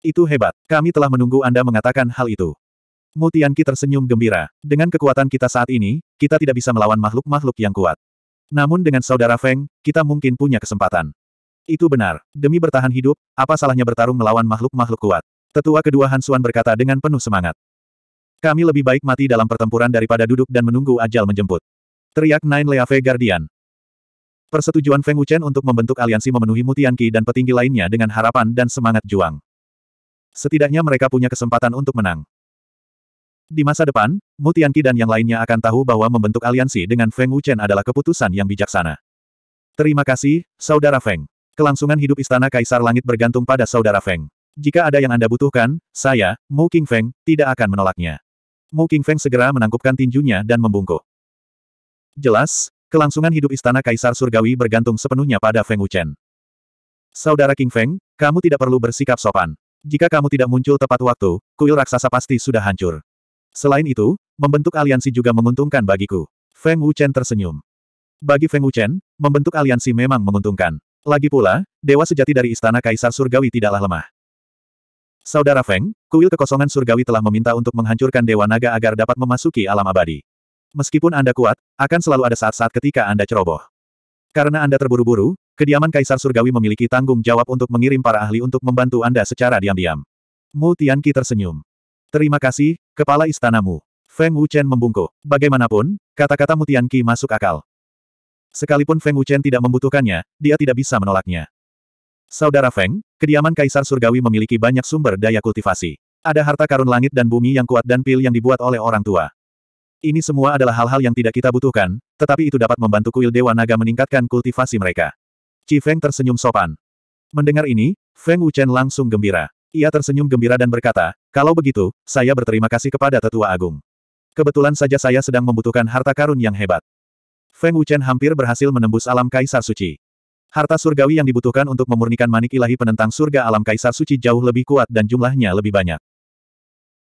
Itu hebat. Kami telah menunggu Anda mengatakan hal itu. Mutianki tersenyum gembira. Dengan kekuatan kita saat ini, kita tidak bisa melawan makhluk-makhluk yang kuat. Namun dengan saudara Feng, kita mungkin punya kesempatan. Itu benar. Demi bertahan hidup, apa salahnya bertarung melawan makhluk-makhluk kuat? Tetua kedua Hansuan berkata dengan penuh semangat. Kami lebih baik mati dalam pertempuran daripada duduk dan menunggu ajal menjemput. Teriak Nine Leafe Guardian. Persetujuan Feng Wuchen untuk membentuk aliansi memenuhi Mutianki dan petinggi lainnya dengan harapan dan semangat juang. Setidaknya mereka punya kesempatan untuk menang. Di masa depan, Mu Tianqi dan yang lainnya akan tahu bahwa membentuk aliansi dengan Feng Wuchen adalah keputusan yang bijaksana. Terima kasih, Saudara Feng. Kelangsungan hidup Istana Kaisar Langit bergantung pada Saudara Feng. Jika ada yang Anda butuhkan, saya, Mu King Feng, tidak akan menolaknya. Mu King Feng segera menangkupkan tinjunya dan membungkuk. Jelas, kelangsungan hidup Istana Kaisar Surgawi bergantung sepenuhnya pada Feng Wuchen. Saudara King Feng, kamu tidak perlu bersikap sopan. Jika kamu tidak muncul tepat waktu, kuil raksasa pasti sudah hancur. Selain itu, membentuk aliansi juga menguntungkan bagiku. Feng Wuchen tersenyum. Bagi Feng Wuchen, membentuk aliansi memang menguntungkan. Lagi pula, dewa sejati dari istana kaisar surgawi tidaklah lemah. Saudara Feng, kuil kekosongan surgawi telah meminta untuk menghancurkan dewa naga agar dapat memasuki alam abadi. Meskipun Anda kuat, akan selalu ada saat-saat ketika Anda ceroboh. Karena Anda terburu-buru, Kediaman Kaisar Surgawi memiliki tanggung jawab untuk mengirim para ahli untuk membantu Anda secara diam-diam. Mu Tianqi tersenyum. Terima kasih, kepala istanamu. Feng Wuchen membungkuk. Bagaimanapun, kata-kata Mu Tianqi masuk akal. Sekalipun Feng Wuchen tidak membutuhkannya, dia tidak bisa menolaknya. Saudara Feng, kediaman Kaisar Surgawi memiliki banyak sumber daya kultivasi. Ada harta karun langit dan bumi yang kuat dan pil yang dibuat oleh orang tua. Ini semua adalah hal-hal yang tidak kita butuhkan, tetapi itu dapat membantu kuil Dewa Naga meningkatkan kultivasi mereka. Qi Feng tersenyum sopan. Mendengar ini, Feng Wuchen langsung gembira. Ia tersenyum gembira dan berkata, kalau begitu, saya berterima kasih kepada Tetua Agung. Kebetulan saja saya sedang membutuhkan harta karun yang hebat. Feng Wuchen hampir berhasil menembus alam kaisar suci. Harta surgawi yang dibutuhkan untuk memurnikan manik ilahi penentang surga alam kaisar suci jauh lebih kuat dan jumlahnya lebih banyak.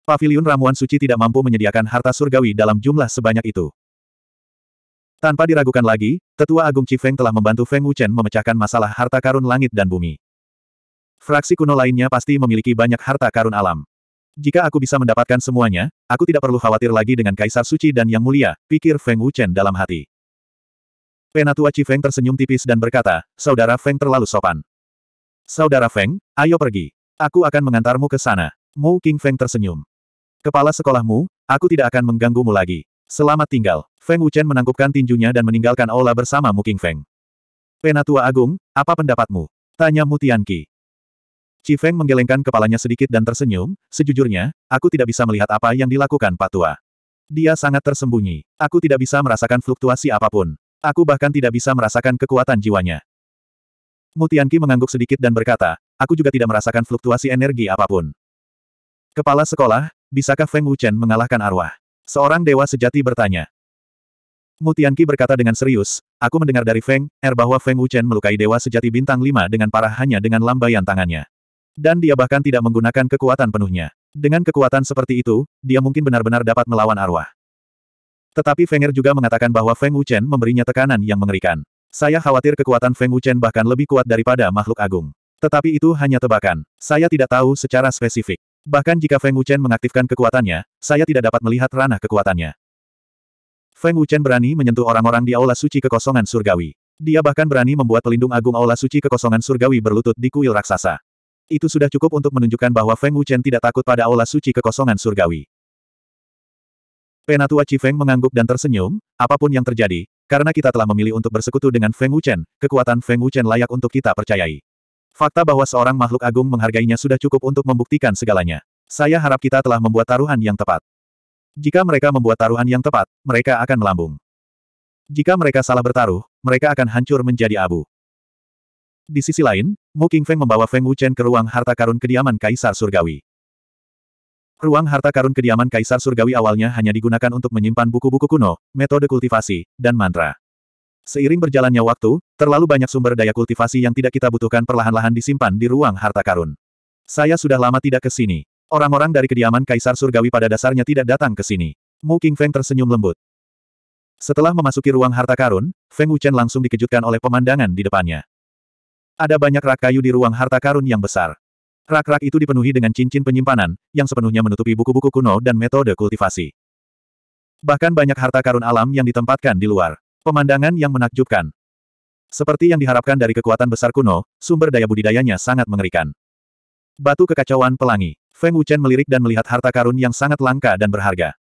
Paviliun ramuan suci tidak mampu menyediakan harta surgawi dalam jumlah sebanyak itu. Tanpa diragukan lagi, Tetua Agung Cifeng telah membantu Feng Wuchen memecahkan masalah harta karun langit dan bumi. Fraksi kuno lainnya pasti memiliki banyak harta karun alam. Jika aku bisa mendapatkan semuanya, aku tidak perlu khawatir lagi dengan Kaisar Suci dan Yang Mulia, pikir Feng Wuchen dalam hati. Penatua Cifeng tersenyum tipis dan berkata, Saudara Feng terlalu sopan. Saudara Feng, ayo pergi. Aku akan mengantarmu ke sana. Mu King Feng tersenyum. Kepala sekolahmu, aku tidak akan mengganggumu lagi. Selamat tinggal. Feng Wuchen menangkupkan tinjunya dan meninggalkan aula bersama Muking Feng. Penatua Agung, apa pendapatmu? Tanya Mutianki. Qi Feng menggelengkan kepalanya sedikit dan tersenyum, sejujurnya, aku tidak bisa melihat apa yang dilakukan Pak Tua. Dia sangat tersembunyi. Aku tidak bisa merasakan fluktuasi apapun. Aku bahkan tidak bisa merasakan kekuatan jiwanya. Mu Mutianki mengangguk sedikit dan berkata, aku juga tidak merasakan fluktuasi energi apapun. Kepala sekolah, bisakah Feng Wuchen mengalahkan arwah? Seorang dewa sejati bertanya. Mutianki berkata dengan serius, aku mendengar dari Feng Er bahwa Feng Wuchen melukai dewa sejati bintang lima dengan parah hanya dengan lambaian tangannya. Dan dia bahkan tidak menggunakan kekuatan penuhnya. Dengan kekuatan seperti itu, dia mungkin benar-benar dapat melawan arwah. Tetapi Feng Er juga mengatakan bahwa Feng Wuchen memberinya tekanan yang mengerikan. Saya khawatir kekuatan Feng Wuchen bahkan lebih kuat daripada makhluk agung. Tetapi itu hanya tebakan. Saya tidak tahu secara spesifik. Bahkan jika Feng Wuchen mengaktifkan kekuatannya, saya tidak dapat melihat ranah kekuatannya. Feng Wuchen berani menyentuh orang-orang di aula suci kekosongan surgawi. Dia bahkan berani membuat pelindung agung aula suci kekosongan surgawi berlutut di kuil raksasa. Itu sudah cukup untuk menunjukkan bahwa Feng Wuchen tidak takut pada aula suci kekosongan surgawi. Penatua Feng mengangguk dan tersenyum, apapun yang terjadi, karena kita telah memilih untuk bersekutu dengan Feng Wuchen, kekuatan Feng Wuchen layak untuk kita percayai. Fakta bahwa seorang makhluk agung menghargainya sudah cukup untuk membuktikan segalanya. Saya harap kita telah membuat taruhan yang tepat. Jika mereka membuat taruhan yang tepat, mereka akan melambung. Jika mereka salah bertaruh, mereka akan hancur menjadi abu. Di sisi lain, Mu Feng membawa Feng Wuchen ke ruang harta karun kediaman Kaisar Surgawi. Ruang harta karun kediaman Kaisar Surgawi awalnya hanya digunakan untuk menyimpan buku-buku kuno, metode kultivasi, dan mantra. Seiring berjalannya waktu, terlalu banyak sumber daya kultivasi yang tidak kita butuhkan perlahan-lahan disimpan di ruang harta karun. Saya sudah lama tidak ke sini. Orang-orang dari kediaman Kaisar Surgawi pada dasarnya tidak datang ke sini. Mu King Feng tersenyum lembut. Setelah memasuki ruang harta karun, Feng Wuchen langsung dikejutkan oleh pemandangan di depannya. Ada banyak rak kayu di ruang harta karun yang besar. Rak-rak itu dipenuhi dengan cincin penyimpanan, yang sepenuhnya menutupi buku-buku kuno dan metode kultivasi. Bahkan banyak harta karun alam yang ditempatkan di luar. Pemandangan yang menakjubkan. Seperti yang diharapkan dari kekuatan besar kuno, sumber daya budidayanya sangat mengerikan. Batu kekacauan pelangi. Feng Wuchen melirik dan melihat harta karun yang sangat langka dan berharga.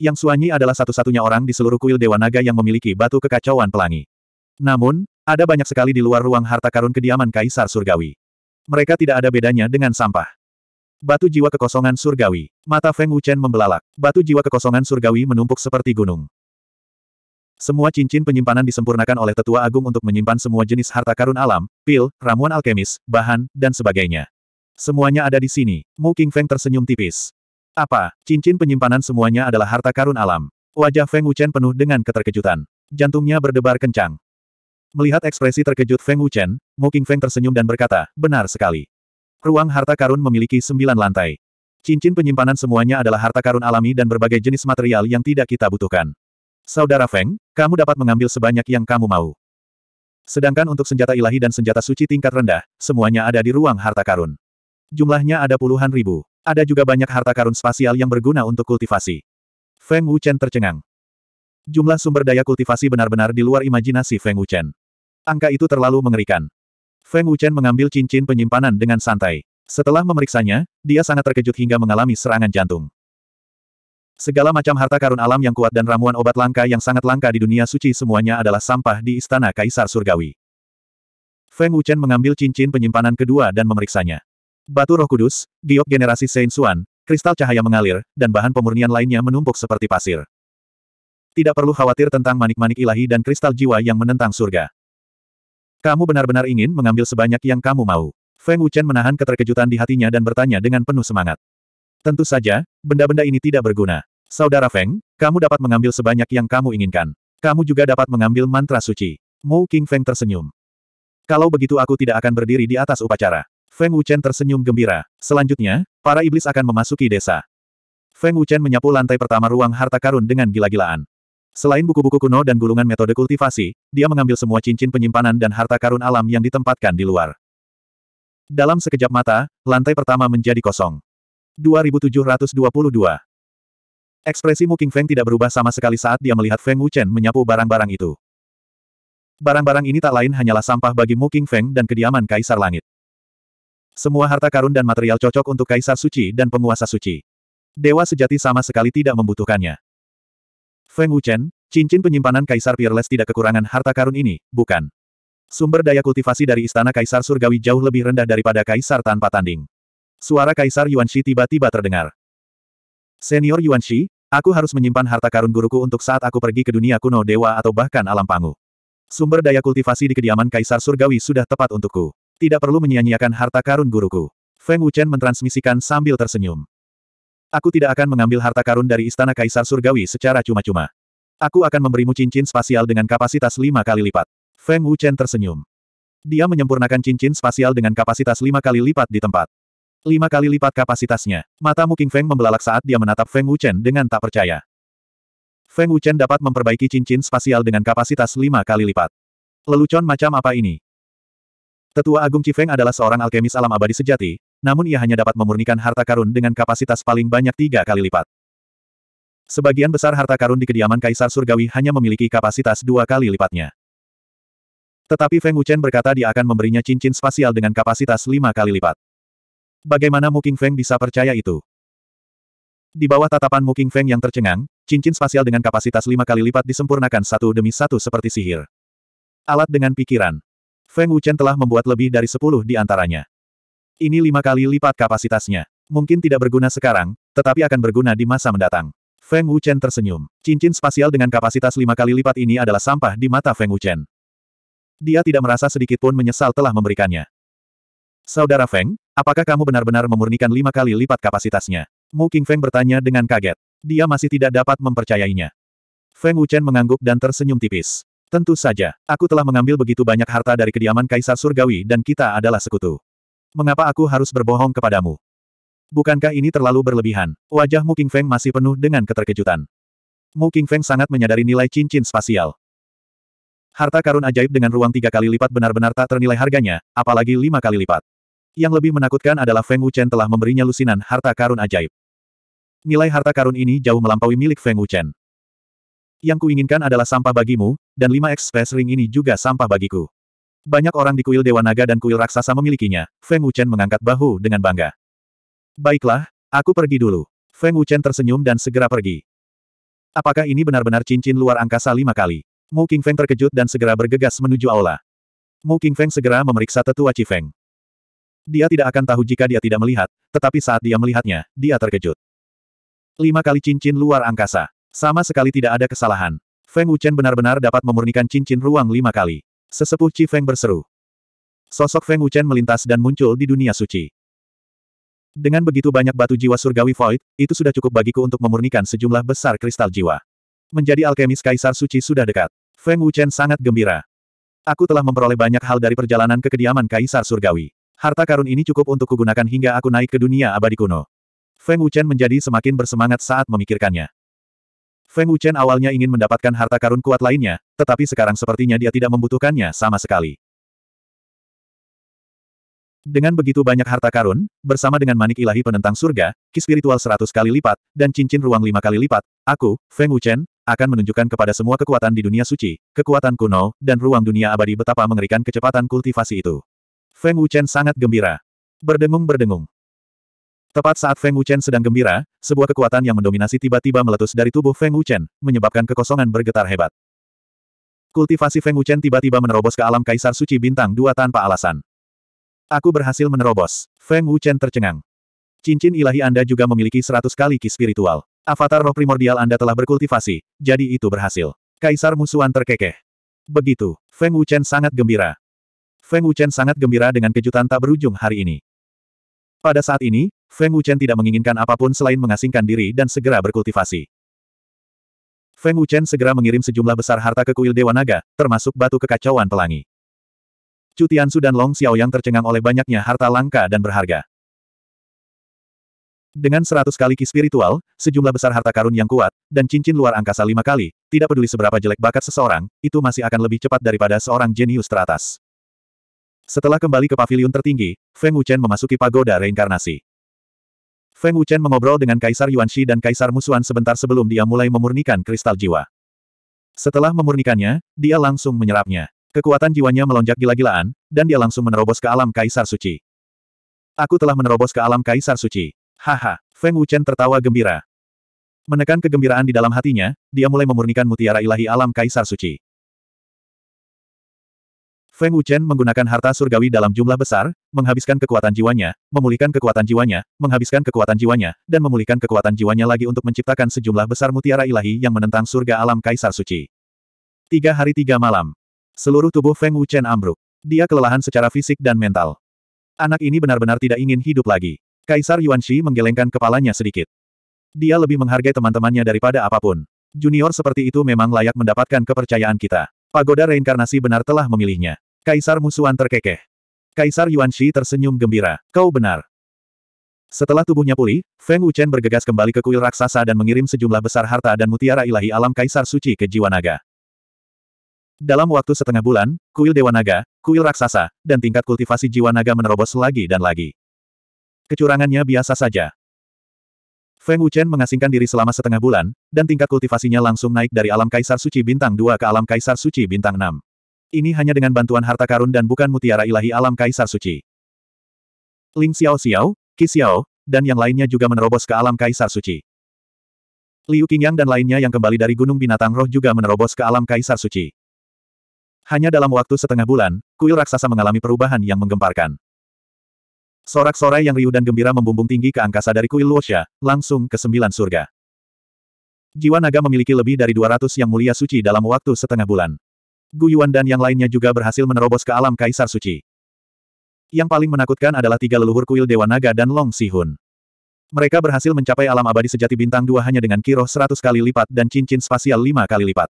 Yang Suanyi adalah satu-satunya orang di seluruh kuil Dewa Naga yang memiliki batu kekacauan pelangi. Namun, ada banyak sekali di luar ruang harta karun kediaman Kaisar Surgawi. Mereka tidak ada bedanya dengan sampah. Batu jiwa kekosongan surgawi. Mata Feng Wuchen membelalak. Batu jiwa kekosongan surgawi menumpuk seperti gunung. Semua cincin penyimpanan disempurnakan oleh tetua agung untuk menyimpan semua jenis harta karun alam, pil, ramuan alkemis, bahan, dan sebagainya. Semuanya ada di sini. Mu King Feng tersenyum tipis. Apa, cincin penyimpanan semuanya adalah harta karun alam. Wajah Feng Wuchen penuh dengan keterkejutan. Jantungnya berdebar kencang. Melihat ekspresi terkejut Feng Wuchen, Mu King Feng tersenyum dan berkata, benar sekali. Ruang harta karun memiliki sembilan lantai. Cincin penyimpanan semuanya adalah harta karun alami dan berbagai jenis material yang tidak kita butuhkan. Saudara Feng, kamu dapat mengambil sebanyak yang kamu mau. Sedangkan untuk senjata ilahi dan senjata suci tingkat rendah, semuanya ada di ruang harta karun. Jumlahnya ada puluhan ribu. Ada juga banyak harta karun spasial yang berguna untuk kultivasi. Feng Wuchen tercengang. Jumlah sumber daya kultivasi benar-benar di luar imajinasi Feng Wuchen. Angka itu terlalu mengerikan. Feng Wuchen mengambil cincin penyimpanan dengan santai. Setelah memeriksanya, dia sangat terkejut hingga mengalami serangan jantung. Segala macam harta karun alam yang kuat dan ramuan obat langka yang sangat langka di dunia suci semuanya adalah sampah di istana kaisar surgawi. Feng Wuchen mengambil cincin penyimpanan kedua dan memeriksanya. Batu roh kudus, giok generasi Saint Xuan, kristal cahaya mengalir, dan bahan pemurnian lainnya menumpuk seperti pasir. Tidak perlu khawatir tentang manik-manik ilahi dan kristal jiwa yang menentang surga. Kamu benar-benar ingin mengambil sebanyak yang kamu mau. Feng Wuchen menahan keterkejutan di hatinya dan bertanya dengan penuh semangat. Tentu saja, benda-benda ini tidak berguna. Saudara Feng, kamu dapat mengambil sebanyak yang kamu inginkan. Kamu juga dapat mengambil mantra suci. Mu King Feng tersenyum. Kalau begitu aku tidak akan berdiri di atas upacara. Feng Wuchen tersenyum gembira. Selanjutnya, para iblis akan memasuki desa. Feng Wuchen menyapu lantai pertama ruang harta karun dengan gila-gilaan. Selain buku-buku kuno dan gulungan metode kultivasi, dia mengambil semua cincin penyimpanan dan harta karun alam yang ditempatkan di luar. Dalam sekejap mata, lantai pertama menjadi kosong. 2722. Mu King Feng tidak berubah sama sekali saat dia melihat Feng Wuchen menyapu barang-barang itu. Barang-barang ini tak lain hanyalah sampah bagi Mu King Feng dan kediaman Kaisar Langit. Semua harta karun dan material cocok untuk Kaisar Suci dan penguasa suci. Dewa sejati sama sekali tidak membutuhkannya. Feng Wuchen, cincin penyimpanan Kaisar Peerless tidak kekurangan harta karun ini, bukan. Sumber daya kultivasi dari Istana Kaisar Surgawi jauh lebih rendah daripada Kaisar tanpa tanding. Suara Kaisar Yuan Shi tiba-tiba terdengar. Senior Yuan Shi, aku harus menyimpan harta karun guruku untuk saat aku pergi ke dunia kuno dewa atau bahkan alam pangu. Sumber daya kultivasi di kediaman Kaisar Surgawi sudah tepat untukku. Tidak perlu menyia-nyiakan harta karun guruku. Feng Wuchen mentransmisikan sambil tersenyum. Aku tidak akan mengambil harta karun dari istana Kaisar Surgawi secara cuma-cuma. Aku akan memberimu cincin spasial dengan kapasitas lima kali lipat. Feng Wuchen tersenyum. Dia menyempurnakan cincin spasial dengan kapasitas lima kali lipat di tempat. Lima kali lipat kapasitasnya. Matamu King Feng membelalak saat dia menatap Feng Wuchen dengan tak percaya. Feng Wuchen dapat memperbaiki cincin spasial dengan kapasitas lima kali lipat. Lelucon macam apa ini? Tetua Agung Cifeng adalah seorang alkemis alam abadi sejati, namun ia hanya dapat memurnikan harta karun dengan kapasitas paling banyak tiga kali lipat. Sebagian besar harta karun di kediaman Kaisar Surgawi hanya memiliki kapasitas dua kali lipatnya. Tetapi Feng Wuchen berkata dia akan memberinya cincin spasial dengan kapasitas lima kali lipat. Bagaimana Mu Feng bisa percaya itu? Di bawah tatapan Mu Feng yang tercengang, cincin spasial dengan kapasitas lima kali lipat disempurnakan satu demi satu seperti sihir. Alat dengan pikiran. Feng Wuchen telah membuat lebih dari sepuluh di antaranya. Ini lima kali lipat kapasitasnya. Mungkin tidak berguna sekarang, tetapi akan berguna di masa mendatang. Feng Wuchen tersenyum. Cincin spasial dengan kapasitas lima kali lipat ini adalah sampah di mata Feng Wuchen. Dia tidak merasa sedikit pun menyesal telah memberikannya. Saudara Feng, Apakah kamu benar-benar memurnikan lima kali lipat kapasitasnya? Mu King Feng bertanya dengan kaget. Dia masih tidak dapat mempercayainya. Feng Wuchen mengangguk dan tersenyum tipis. Tentu saja, aku telah mengambil begitu banyak harta dari kediaman Kaisar Surgawi dan kita adalah sekutu. Mengapa aku harus berbohong kepadamu? Bukankah ini terlalu berlebihan? Wajah Mu King Feng masih penuh dengan keterkejutan. Mu King Feng sangat menyadari nilai cincin spasial. Harta karun ajaib dengan ruang tiga kali lipat benar-benar tak ternilai harganya, apalagi lima kali lipat. Yang lebih menakutkan adalah Feng Wuchen telah memberinya lusinan harta karun ajaib. Nilai harta karun ini jauh melampaui milik Feng Wuchen. Yang kuinginkan adalah sampah bagimu, dan lima X Ring ini juga sampah bagiku. Banyak orang di kuil Dewa Naga dan kuil raksasa memilikinya, Feng Wuchen mengangkat bahu dengan bangga. Baiklah, aku pergi dulu. Feng Wuchen tersenyum dan segera pergi. Apakah ini benar-benar cincin luar angkasa lima kali? Mu King Feng terkejut dan segera bergegas menuju aula. Mu King Feng segera memeriksa tetua Cifeng. Dia tidak akan tahu jika dia tidak melihat, tetapi saat dia melihatnya, dia terkejut. Lima kali cincin luar angkasa. Sama sekali tidak ada kesalahan. Feng Wuchen benar-benar dapat memurnikan cincin ruang lima kali. Sesepuh Ci Feng berseru. Sosok Feng Wuchen melintas dan muncul di dunia suci. Dengan begitu banyak batu jiwa surgawi void, itu sudah cukup bagiku untuk memurnikan sejumlah besar kristal jiwa. Menjadi alkemis kaisar suci sudah dekat. Feng Wuchen sangat gembira. Aku telah memperoleh banyak hal dari perjalanan ke kediaman kaisar surgawi. Harta karun ini cukup untuk kugunakan hingga aku naik ke dunia abadi kuno. Feng Wuchen menjadi semakin bersemangat saat memikirkannya. Feng Wuchen awalnya ingin mendapatkan harta karun kuat lainnya, tetapi sekarang sepertinya dia tidak membutuhkannya sama sekali. Dengan begitu banyak harta karun, bersama dengan manik ilahi penentang surga, ki spiritual seratus kali lipat, dan cincin ruang lima kali lipat, aku, Feng Wuchen, akan menunjukkan kepada semua kekuatan di dunia suci, kekuatan kuno, dan ruang dunia abadi betapa mengerikan kecepatan kultivasi itu. Feng Wuchen sangat gembira. Berdengung-berdengung. Tepat saat Feng Wuchen sedang gembira, sebuah kekuatan yang mendominasi tiba-tiba meletus dari tubuh Feng Wuchen, menyebabkan kekosongan bergetar hebat. Kultivasi Feng Wuchen tiba-tiba menerobos ke alam Kaisar Suci Bintang Dua tanpa alasan. Aku berhasil menerobos. Feng Wuchen tercengang. Cincin ilahi Anda juga memiliki seratus kali ki spiritual. Avatar roh primordial Anda telah berkultivasi, jadi itu berhasil. Kaisar musuhan terkekeh. Begitu, Feng Wuchen sangat gembira. Feng Wuchen sangat gembira dengan kejutan tak berujung hari ini. Pada saat ini, Feng Wuchen tidak menginginkan apapun selain mengasingkan diri dan segera berkultivasi. Feng Wuchen segera mengirim sejumlah besar harta ke kuil Dewa Naga, termasuk batu kekacauan pelangi. Cutiansu dan Long Xiaoyang tercengang oleh banyaknya harta langka dan berharga. Dengan seratus kali ki spiritual, sejumlah besar harta karun yang kuat, dan cincin luar angkasa lima kali, tidak peduli seberapa jelek bakat seseorang, itu masih akan lebih cepat daripada seorang jenius teratas. Setelah kembali ke pavilion tertinggi, Feng Wuchen memasuki pagoda reinkarnasi. Feng Wuchen mengobrol dengan Kaisar Yuan Shi dan Kaisar Musuan sebentar sebelum dia mulai memurnikan kristal jiwa. Setelah memurnikannya, dia langsung menyerapnya. Kekuatan jiwanya melonjak gila-gilaan, dan dia langsung menerobos ke alam Kaisar Suci. Aku telah menerobos ke alam Kaisar Suci. Haha, Feng Wuchen tertawa gembira. Menekan kegembiraan di dalam hatinya, dia mulai memurnikan mutiara ilahi alam Kaisar Suci. Feng Wuchen menggunakan harta surgawi dalam jumlah besar, menghabiskan kekuatan jiwanya, memulihkan kekuatan jiwanya, menghabiskan kekuatan jiwanya, dan memulihkan kekuatan jiwanya lagi untuk menciptakan sejumlah besar mutiara ilahi yang menentang surga alam Kaisar Suci. Tiga hari tiga malam. Seluruh tubuh Feng Wuchen ambruk. Dia kelelahan secara fisik dan mental. Anak ini benar-benar tidak ingin hidup lagi. Kaisar Yuan Shi menggelengkan kepalanya sedikit. Dia lebih menghargai teman-temannya daripada apapun. Junior seperti itu memang layak mendapatkan kepercayaan kita. Pagoda reinkarnasi benar telah memilihnya. Kaisar musuhan terkekeh. Kaisar Yuan Shi tersenyum gembira. Kau benar. Setelah tubuhnya pulih, Feng Wuchen bergegas kembali ke kuil raksasa dan mengirim sejumlah besar harta dan mutiara ilahi alam Kaisar Suci ke Jiwa Naga. Dalam waktu setengah bulan, kuil Dewa Naga, kuil raksasa, dan tingkat kultivasi jiwa naga menerobos lagi dan lagi. Kecurangannya biasa saja. Feng Wuchen mengasingkan diri selama setengah bulan, dan tingkat kultivasinya langsung naik dari alam Kaisar Suci Bintang 2 ke alam Kaisar Suci Bintang 6. Ini hanya dengan bantuan harta karun dan bukan mutiara ilahi alam Kaisar Suci. Ling Xiao Xiao, Qi Xiao, dan yang lainnya juga menerobos ke alam Kaisar Suci. Liu Qingyang dan lainnya yang kembali dari Gunung Binatang Roh juga menerobos ke alam Kaisar Suci. Hanya dalam waktu setengah bulan, kuil raksasa mengalami perubahan yang menggemparkan. Sorak-sorai yang riuh dan gembira membumbung tinggi ke angkasa dari kuil Luosha, langsung ke sembilan surga. Jiwa naga memiliki lebih dari 200 yang mulia suci dalam waktu setengah bulan. Gu Yuan dan yang lainnya juga berhasil menerobos ke alam Kaisar Suci. Yang paling menakutkan adalah tiga leluhur kuil Dewa Naga dan Long Sihun. Mereka berhasil mencapai alam abadi sejati bintang dua hanya dengan kiroh seratus kali lipat dan cincin spasial lima kali lipat.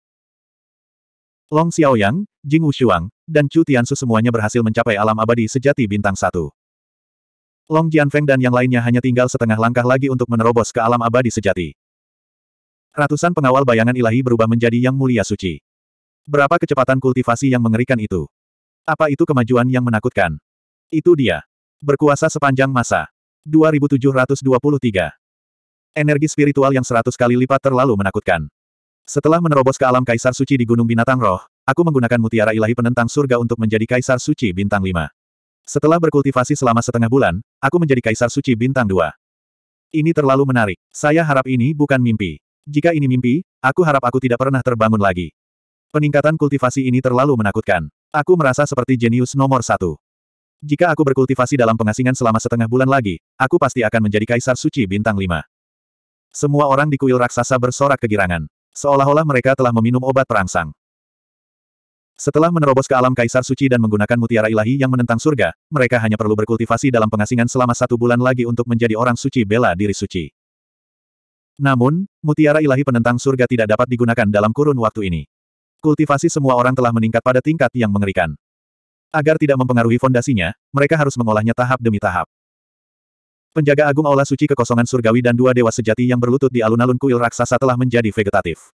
Long Xiaoyang, Jing Wushuang, dan Chu Tiansu semuanya berhasil mencapai alam abadi sejati bintang satu. Long Jianfeng dan yang lainnya hanya tinggal setengah langkah lagi untuk menerobos ke alam abadi sejati. Ratusan pengawal bayangan ilahi berubah menjadi yang mulia suci. Berapa kecepatan kultivasi yang mengerikan itu? Apa itu kemajuan yang menakutkan? Itu dia. Berkuasa sepanjang masa. 2723. Energi spiritual yang seratus kali lipat terlalu menakutkan. Setelah menerobos ke alam Kaisar Suci di Gunung Binatang Roh, aku menggunakan mutiara ilahi penentang surga untuk menjadi Kaisar Suci Bintang 5. Setelah berkultivasi selama setengah bulan, aku menjadi Kaisar Suci Bintang 2. Ini terlalu menarik. Saya harap ini bukan mimpi. Jika ini mimpi, aku harap aku tidak pernah terbangun lagi. Peningkatan kultivasi ini terlalu menakutkan. Aku merasa seperti jenius nomor satu. Jika aku berkultivasi dalam pengasingan selama setengah bulan lagi, aku pasti akan menjadi kaisar suci bintang lima. Semua orang di kuil raksasa bersorak kegirangan. Seolah-olah mereka telah meminum obat perangsang. Setelah menerobos ke alam kaisar suci dan menggunakan mutiara ilahi yang menentang surga, mereka hanya perlu berkultivasi dalam pengasingan selama satu bulan lagi untuk menjadi orang suci bela diri suci. Namun, mutiara ilahi penentang surga tidak dapat digunakan dalam kurun waktu ini. Kultivasi semua orang telah meningkat pada tingkat yang mengerikan. Agar tidak mempengaruhi fondasinya, mereka harus mengolahnya tahap demi tahap. Penjaga agung aula suci kekosongan surgawi dan dua dewa sejati yang berlutut di alun-alun kuil raksasa telah menjadi vegetatif.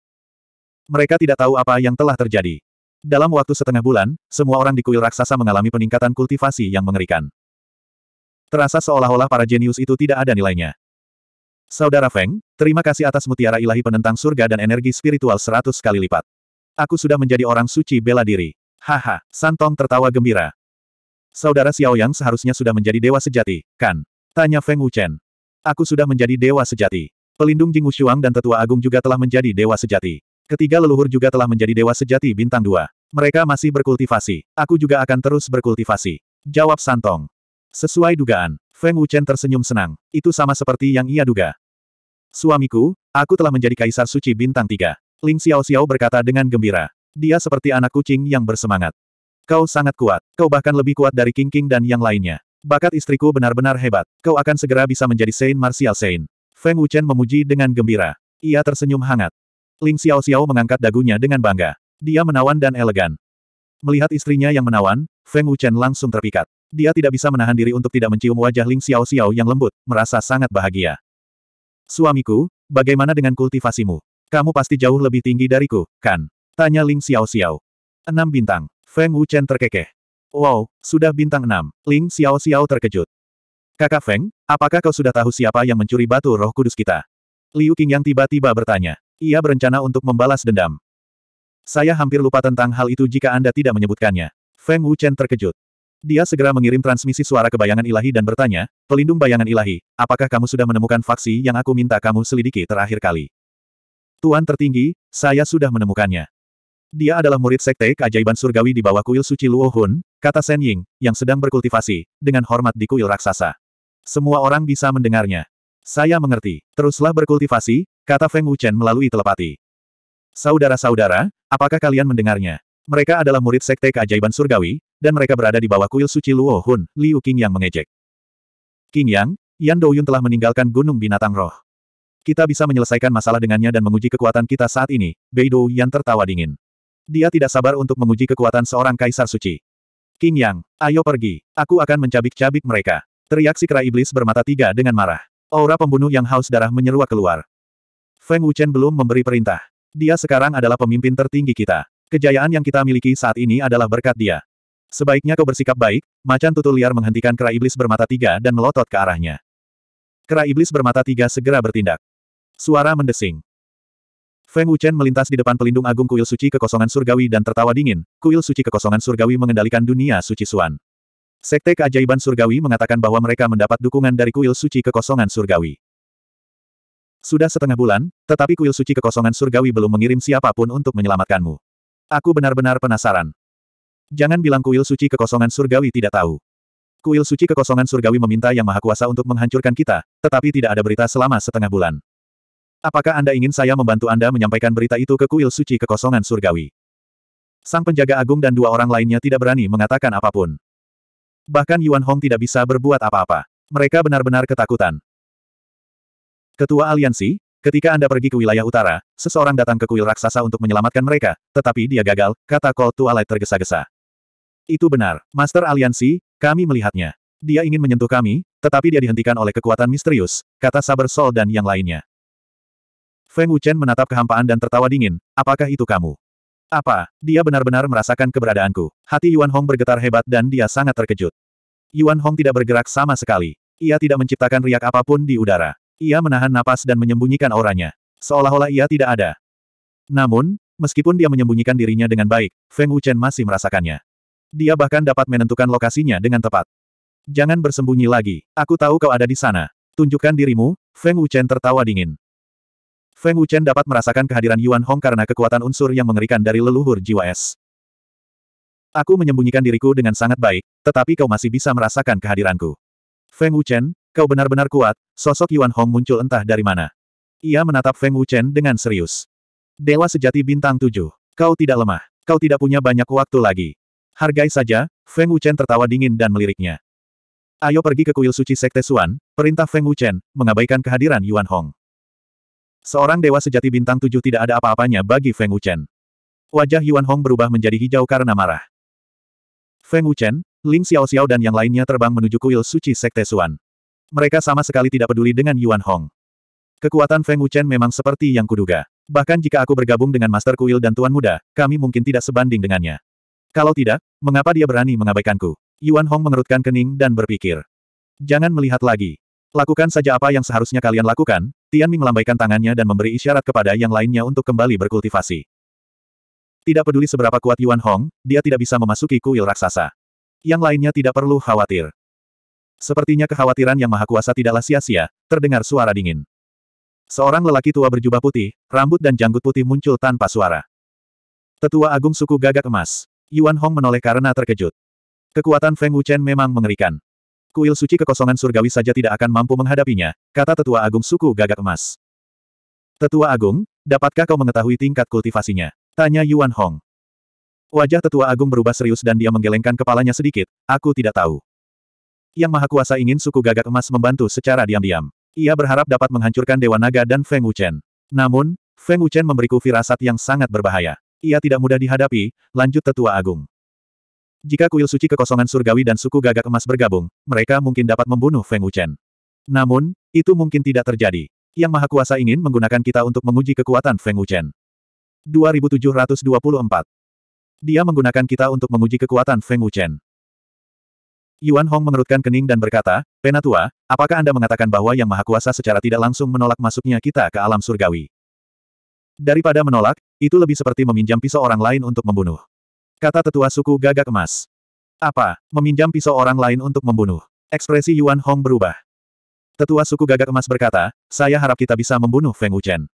Mereka tidak tahu apa yang telah terjadi. Dalam waktu setengah bulan, semua orang di kuil raksasa mengalami peningkatan kultivasi yang mengerikan. Terasa seolah-olah para jenius itu tidak ada nilainya. Saudara Feng, terima kasih atas mutiara ilahi penentang surga dan energi spiritual seratus kali lipat. Aku sudah menjadi orang suci bela diri. Haha, Santong tertawa gembira. Saudara Xiao Yang seharusnya sudah menjadi dewa sejati, kan? Tanya Feng Wuchen. Aku sudah menjadi dewa sejati. Pelindung Jing Wushuang dan Tetua Agung juga telah menjadi dewa sejati. Ketiga leluhur juga telah menjadi dewa sejati bintang dua. Mereka masih berkultivasi. Aku juga akan terus berkultivasi. Jawab Santong. Sesuai dugaan, Feng Wuchen tersenyum senang. Itu sama seperti yang ia duga. Suamiku, aku telah menjadi kaisar suci bintang tiga. Ling Xiao Xiao berkata dengan gembira. Dia seperti anak kucing yang bersemangat. Kau sangat kuat. Kau bahkan lebih kuat dari King King dan yang lainnya. Bakat istriku benar-benar hebat. Kau akan segera bisa menjadi Saint Martial Saint. Feng Wuchen memuji dengan gembira. Ia tersenyum hangat. Ling Xiao Xiao mengangkat dagunya dengan bangga. Dia menawan dan elegan. Melihat istrinya yang menawan, Feng Wuchen langsung terpikat. Dia tidak bisa menahan diri untuk tidak mencium wajah Ling Xiao Xiao yang lembut, merasa sangat bahagia. Suamiku, bagaimana dengan kultivasimu? Kamu pasti jauh lebih tinggi dariku, kan? Tanya Ling Xiao Xiao. Enam bintang. Feng Wuchen terkekeh. Wow, sudah bintang enam. Ling Xiao Xiao terkejut. Kakak Feng, apakah kau sudah tahu siapa yang mencuri batu roh kudus kita? Liu Qing yang tiba-tiba bertanya. Ia berencana untuk membalas dendam. Saya hampir lupa tentang hal itu jika Anda tidak menyebutkannya. Feng Wuchen terkejut. Dia segera mengirim transmisi suara ke bayangan ilahi dan bertanya, pelindung bayangan ilahi, apakah kamu sudah menemukan faksi yang aku minta kamu selidiki terakhir kali? Tuan tertinggi, saya sudah menemukannya. Dia adalah murid sekte keajaiban surgawi di bawah kuil suci Luo Hun, kata Shen Ying, yang sedang berkultivasi, dengan hormat di kuil raksasa. Semua orang bisa mendengarnya. Saya mengerti. Teruslah berkultivasi, kata Feng Wuchen melalui telepati. Saudara-saudara, apakah kalian mendengarnya? Mereka adalah murid sekte keajaiban surgawi, dan mereka berada di bawah kuil suci Luo Hun, Liu Qing yang mengejek. King Yang, Yan Douyun telah meninggalkan Gunung Binatang Roh. Kita bisa menyelesaikan masalah dengannya dan menguji kekuatan kita saat ini, Beidou yang tertawa dingin. Dia tidak sabar untuk menguji kekuatan seorang kaisar suci. King Yang, ayo pergi, aku akan mencabik-cabik mereka. Teriak si kera iblis bermata tiga dengan marah. Aura pembunuh yang haus darah menyeruak keluar. Feng Wuchen belum memberi perintah. Dia sekarang adalah pemimpin tertinggi kita. Kejayaan yang kita miliki saat ini adalah berkat dia. Sebaiknya kau bersikap baik, macan tutul liar menghentikan kera iblis bermata tiga dan melotot ke arahnya. Kera iblis bermata tiga segera bertindak. Suara mendesing. Feng Wuchen melintas di depan pelindung agung kuil suci kekosongan surgawi dan tertawa dingin, kuil suci kekosongan surgawi mengendalikan dunia suci Suan. Sekte keajaiban surgawi mengatakan bahwa mereka mendapat dukungan dari kuil suci kekosongan surgawi. Sudah setengah bulan, tetapi kuil suci kekosongan surgawi belum mengirim siapapun untuk menyelamatkanmu. Aku benar-benar penasaran. Jangan bilang kuil suci kekosongan surgawi tidak tahu. Kuil suci kekosongan surgawi meminta Yang Maha Kuasa untuk menghancurkan kita, tetapi tidak ada berita selama setengah bulan. Apakah Anda ingin saya membantu Anda menyampaikan berita itu ke kuil suci kekosongan surgawi? Sang penjaga agung dan dua orang lainnya tidak berani mengatakan apapun. Bahkan Yuan Hong tidak bisa berbuat apa-apa. Mereka benar-benar ketakutan. Ketua aliansi, ketika Anda pergi ke wilayah utara, seseorang datang ke kuil raksasa untuk menyelamatkan mereka, tetapi dia gagal, kata Kol Tualai tergesa-gesa. Itu benar, Master Aliansi, kami melihatnya. Dia ingin menyentuh kami, tetapi dia dihentikan oleh kekuatan misterius, kata Saber Sol dan yang lainnya. Feng Wuchen menatap kehampaan dan tertawa dingin, apakah itu kamu? Apa? Dia benar-benar merasakan keberadaanku. Hati Yuan Hong bergetar hebat dan dia sangat terkejut. Yuan Hong tidak bergerak sama sekali. Ia tidak menciptakan riak apapun di udara. Ia menahan napas dan menyembunyikan auranya. Seolah-olah ia tidak ada. Namun, meskipun dia menyembunyikan dirinya dengan baik, Feng Wuchen masih merasakannya. Dia bahkan dapat menentukan lokasinya dengan tepat. Jangan bersembunyi lagi. Aku tahu kau ada di sana. Tunjukkan dirimu, Feng Wuchen tertawa dingin. Feng Wuchen dapat merasakan kehadiran Yuan Hong karena kekuatan unsur yang mengerikan dari leluhur jiwa es. Aku menyembunyikan diriku dengan sangat baik, tetapi kau masih bisa merasakan kehadiranku. Feng Wuchen, kau benar-benar kuat, sosok Yuan Hong muncul entah dari mana. Ia menatap Feng Wuchen dengan serius. Dewa sejati bintang tujuh. Kau tidak lemah. Kau tidak punya banyak waktu lagi. Hargai saja, Feng Wuchen tertawa dingin dan meliriknya. Ayo pergi ke kuil suci Sekte Suan, perintah Feng Wuchen, mengabaikan kehadiran Yuan Hong. Seorang dewa sejati bintang tujuh tidak ada apa-apanya bagi Feng Wuchen. Wajah Yuan Hong berubah menjadi hijau karena marah. Feng Wuchen, Ling Xiao Xiao dan yang lainnya terbang menuju kuil suci Sekte Suan. Mereka sama sekali tidak peduli dengan Yuan Hong. Kekuatan Feng Wuchen memang seperti yang kuduga. Bahkan jika aku bergabung dengan Master Kuil dan Tuan Muda, kami mungkin tidak sebanding dengannya. Kalau tidak, mengapa dia berani mengabaikanku? Yuan Hong mengerutkan kening dan berpikir. Jangan melihat lagi. Lakukan saja apa yang seharusnya kalian lakukan, Tian Ming melambaikan tangannya dan memberi isyarat kepada yang lainnya untuk kembali berkultivasi. Tidak peduli seberapa kuat Yuan Hong, dia tidak bisa memasuki kuil raksasa. Yang lainnya tidak perlu khawatir. Sepertinya kekhawatiran yang maha kuasa tidaklah sia-sia, terdengar suara dingin. Seorang lelaki tua berjubah putih, rambut dan janggut putih muncul tanpa suara. Tetua Agung Suku Gagak Emas. Yuan Hong menoleh karena terkejut. Kekuatan Feng Wuchen memang mengerikan kuil suci kekosongan surgawi saja tidak akan mampu menghadapinya, kata tetua agung suku gagak emas. Tetua agung, dapatkah kau mengetahui tingkat kultivasinya? Tanya Yuan Hong. Wajah tetua agung berubah serius dan dia menggelengkan kepalanya sedikit, aku tidak tahu. Yang Maha Kuasa ingin suku gagak emas membantu secara diam-diam. Ia berharap dapat menghancurkan Dewa Naga dan Feng Wuchen. Namun, Feng Wuchen memberiku firasat yang sangat berbahaya. Ia tidak mudah dihadapi, lanjut tetua agung. Jika kuil suci kekosongan surgawi dan suku gagak emas bergabung, mereka mungkin dapat membunuh Feng Wuchen. Namun, itu mungkin tidak terjadi. Yang Maha Kuasa ingin menggunakan kita untuk menguji kekuatan Feng Wuchen. 2724 Dia menggunakan kita untuk menguji kekuatan Feng Wuchen. Yuan Hong mengerutkan kening dan berkata, Penatua, apakah Anda mengatakan bahwa Yang Maha Kuasa secara tidak langsung menolak masuknya kita ke alam surgawi? Daripada menolak, itu lebih seperti meminjam pisau orang lain untuk membunuh. Kata tetua suku gagak emas. Apa, meminjam pisau orang lain untuk membunuh? Ekspresi Yuan Hong berubah. Tetua suku gagak emas berkata, saya harap kita bisa membunuh Feng Wuchen.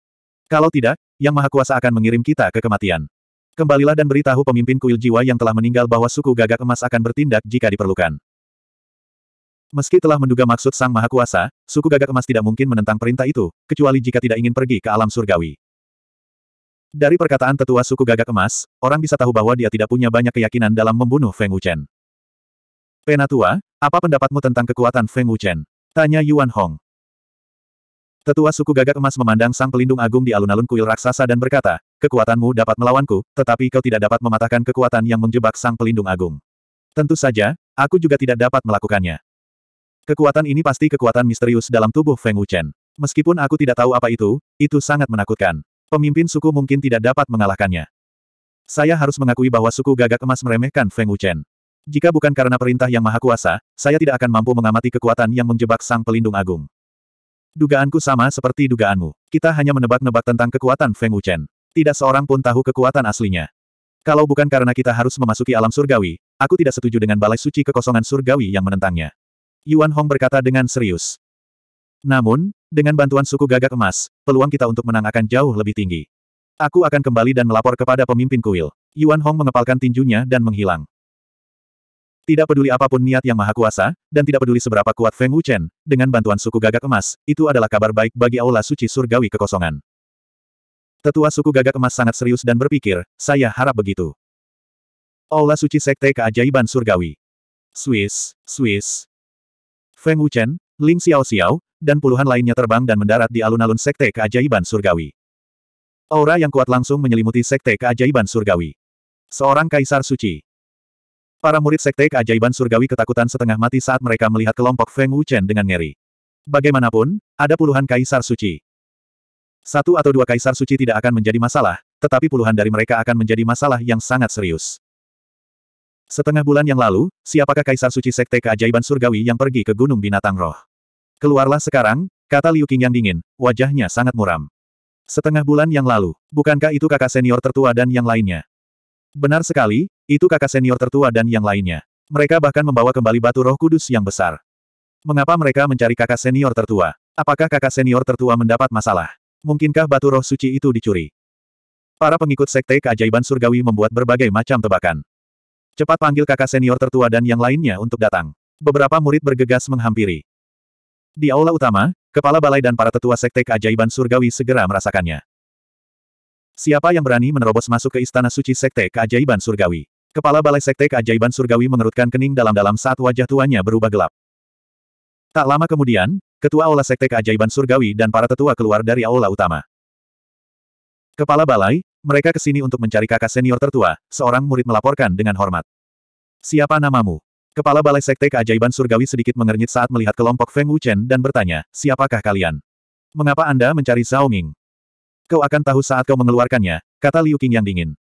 Kalau tidak, Yang Maha Kuasa akan mengirim kita ke kematian. Kembalilah dan beritahu pemimpin kuil jiwa yang telah meninggal bahwa suku gagak emas akan bertindak jika diperlukan. Meski telah menduga maksud Sang Maha Kuasa, suku gagak emas tidak mungkin menentang perintah itu, kecuali jika tidak ingin pergi ke alam surgawi. Dari perkataan tetua suku gagak emas, orang bisa tahu bahwa dia tidak punya banyak keyakinan dalam membunuh Feng Wuchen. Penatua, apa pendapatmu tentang kekuatan Feng Wuchen? Tanya Yuan Hong. Tetua suku gagak emas memandang sang pelindung agung di alun-alun kuil raksasa dan berkata, kekuatanmu dapat melawanku, tetapi kau tidak dapat mematahkan kekuatan yang menjebak sang pelindung agung. Tentu saja, aku juga tidak dapat melakukannya. Kekuatan ini pasti kekuatan misterius dalam tubuh Feng Wuchen. Meskipun aku tidak tahu apa itu, itu sangat menakutkan. Pemimpin suku mungkin tidak dapat mengalahkannya. Saya harus mengakui bahwa suku gagak emas meremehkan Feng Wuchen. Jika bukan karena perintah yang maha kuasa, saya tidak akan mampu mengamati kekuatan yang menjebak sang pelindung agung. Dugaanku sama seperti dugaanmu. Kita hanya menebak-nebak tentang kekuatan Feng Wuchen. Tidak seorang pun tahu kekuatan aslinya. Kalau bukan karena kita harus memasuki alam surgawi, aku tidak setuju dengan balai suci kekosongan surgawi yang menentangnya. Yuan Hong berkata dengan serius. Namun, dengan bantuan suku gagak emas, peluang kita untuk menang akan jauh lebih tinggi. Aku akan kembali dan melapor kepada pemimpin kuil. Yuan Hong mengepalkan tinjunya dan menghilang. Tidak peduli apapun niat yang maha kuasa, dan tidak peduli seberapa kuat Feng Wuchen, dengan bantuan suku gagak emas, itu adalah kabar baik bagi Aula Suci Surgawi Kekosongan. Tetua suku gagak emas sangat serius dan berpikir, saya harap begitu. Aula Suci Sekte Keajaiban Surgawi. Swiss, Swiss. Feng Wuchen, Ling Xiao Xiao, dan puluhan lainnya terbang dan mendarat di alun-alun Sekte Keajaiban Surgawi. Aura yang kuat langsung menyelimuti Sekte Keajaiban Surgawi. Seorang Kaisar Suci. Para murid Sekte Keajaiban Surgawi ketakutan setengah mati saat mereka melihat kelompok Feng Wuchen dengan ngeri. Bagaimanapun, ada puluhan Kaisar Suci. Satu atau dua Kaisar Suci tidak akan menjadi masalah, tetapi puluhan dari mereka akan menjadi masalah yang sangat serius. Setengah bulan yang lalu, siapakah Kaisar Suci Sekte Keajaiban Surgawi yang pergi ke Gunung Binatang Roh? Keluarlah sekarang, kata Liu Qing yang dingin, wajahnya sangat muram. Setengah bulan yang lalu, bukankah itu kakak senior tertua dan yang lainnya? Benar sekali, itu kakak senior tertua dan yang lainnya. Mereka bahkan membawa kembali batu roh kudus yang besar. Mengapa mereka mencari kakak senior tertua? Apakah kakak senior tertua mendapat masalah? Mungkinkah batu roh suci itu dicuri? Para pengikut sekte keajaiban surgawi membuat berbagai macam tebakan. Cepat panggil kakak senior tertua dan yang lainnya untuk datang. Beberapa murid bergegas menghampiri. Di aula utama, kepala balai dan para tetua sekte keajaiban surgawi segera merasakannya. Siapa yang berani menerobos masuk ke istana suci sekte keajaiban surgawi? Kepala balai sekte keajaiban surgawi mengerutkan kening dalam-dalam saat wajah tuanya berubah gelap. Tak lama kemudian, ketua aula sekte keajaiban surgawi dan para tetua keluar dari aula utama. Kepala balai, mereka kesini untuk mencari kakak senior tertua, seorang murid melaporkan dengan hormat. Siapa namamu? Kepala Balai Sekte Keajaiban Surgawi sedikit mengernyit saat melihat kelompok Feng Wuchen dan bertanya, siapakah kalian? Mengapa Anda mencari Zhao Ming? Kau akan tahu saat kau mengeluarkannya, kata Liu Qing yang dingin.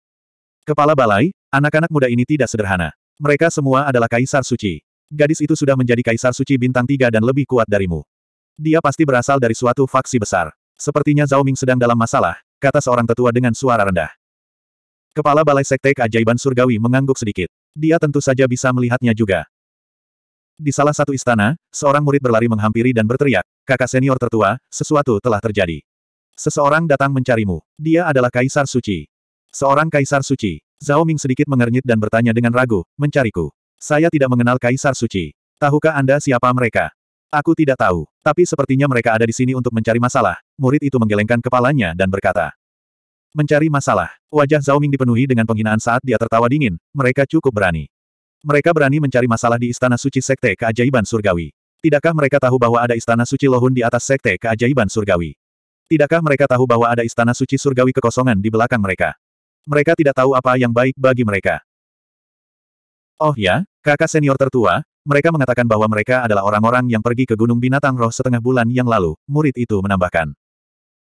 Kepala Balai, anak-anak muda ini tidak sederhana. Mereka semua adalah Kaisar Suci. Gadis itu sudah menjadi Kaisar Suci bintang tiga dan lebih kuat darimu. Dia pasti berasal dari suatu faksi besar. Sepertinya Zhao Ming sedang dalam masalah, kata seorang tetua dengan suara rendah. Kepala Balai Sekte Keajaiban Surgawi mengangguk sedikit. Dia tentu saja bisa melihatnya juga. Di salah satu istana, seorang murid berlari menghampiri dan berteriak, kakak senior tertua, sesuatu telah terjadi. Seseorang datang mencarimu. Dia adalah Kaisar Suci. Seorang Kaisar Suci. Zhao Ming sedikit mengernyit dan bertanya dengan ragu, mencariku. Saya tidak mengenal Kaisar Suci. Tahukah Anda siapa mereka? Aku tidak tahu, tapi sepertinya mereka ada di sini untuk mencari masalah. Murid itu menggelengkan kepalanya dan berkata, Mencari masalah. Wajah Zhao Ming dipenuhi dengan penghinaan saat dia tertawa dingin, mereka cukup berani. Mereka berani mencari masalah di Istana Suci Sekte Keajaiban Surgawi. Tidakkah mereka tahu bahwa ada Istana Suci Lohun di atas Sekte Keajaiban Surgawi? Tidakkah mereka tahu bahwa ada Istana Suci Surgawi kekosongan di belakang mereka? Mereka tidak tahu apa yang baik bagi mereka. Oh ya, kakak senior tertua, mereka mengatakan bahwa mereka adalah orang-orang yang pergi ke Gunung Binatang Roh setengah bulan yang lalu, murid itu menambahkan.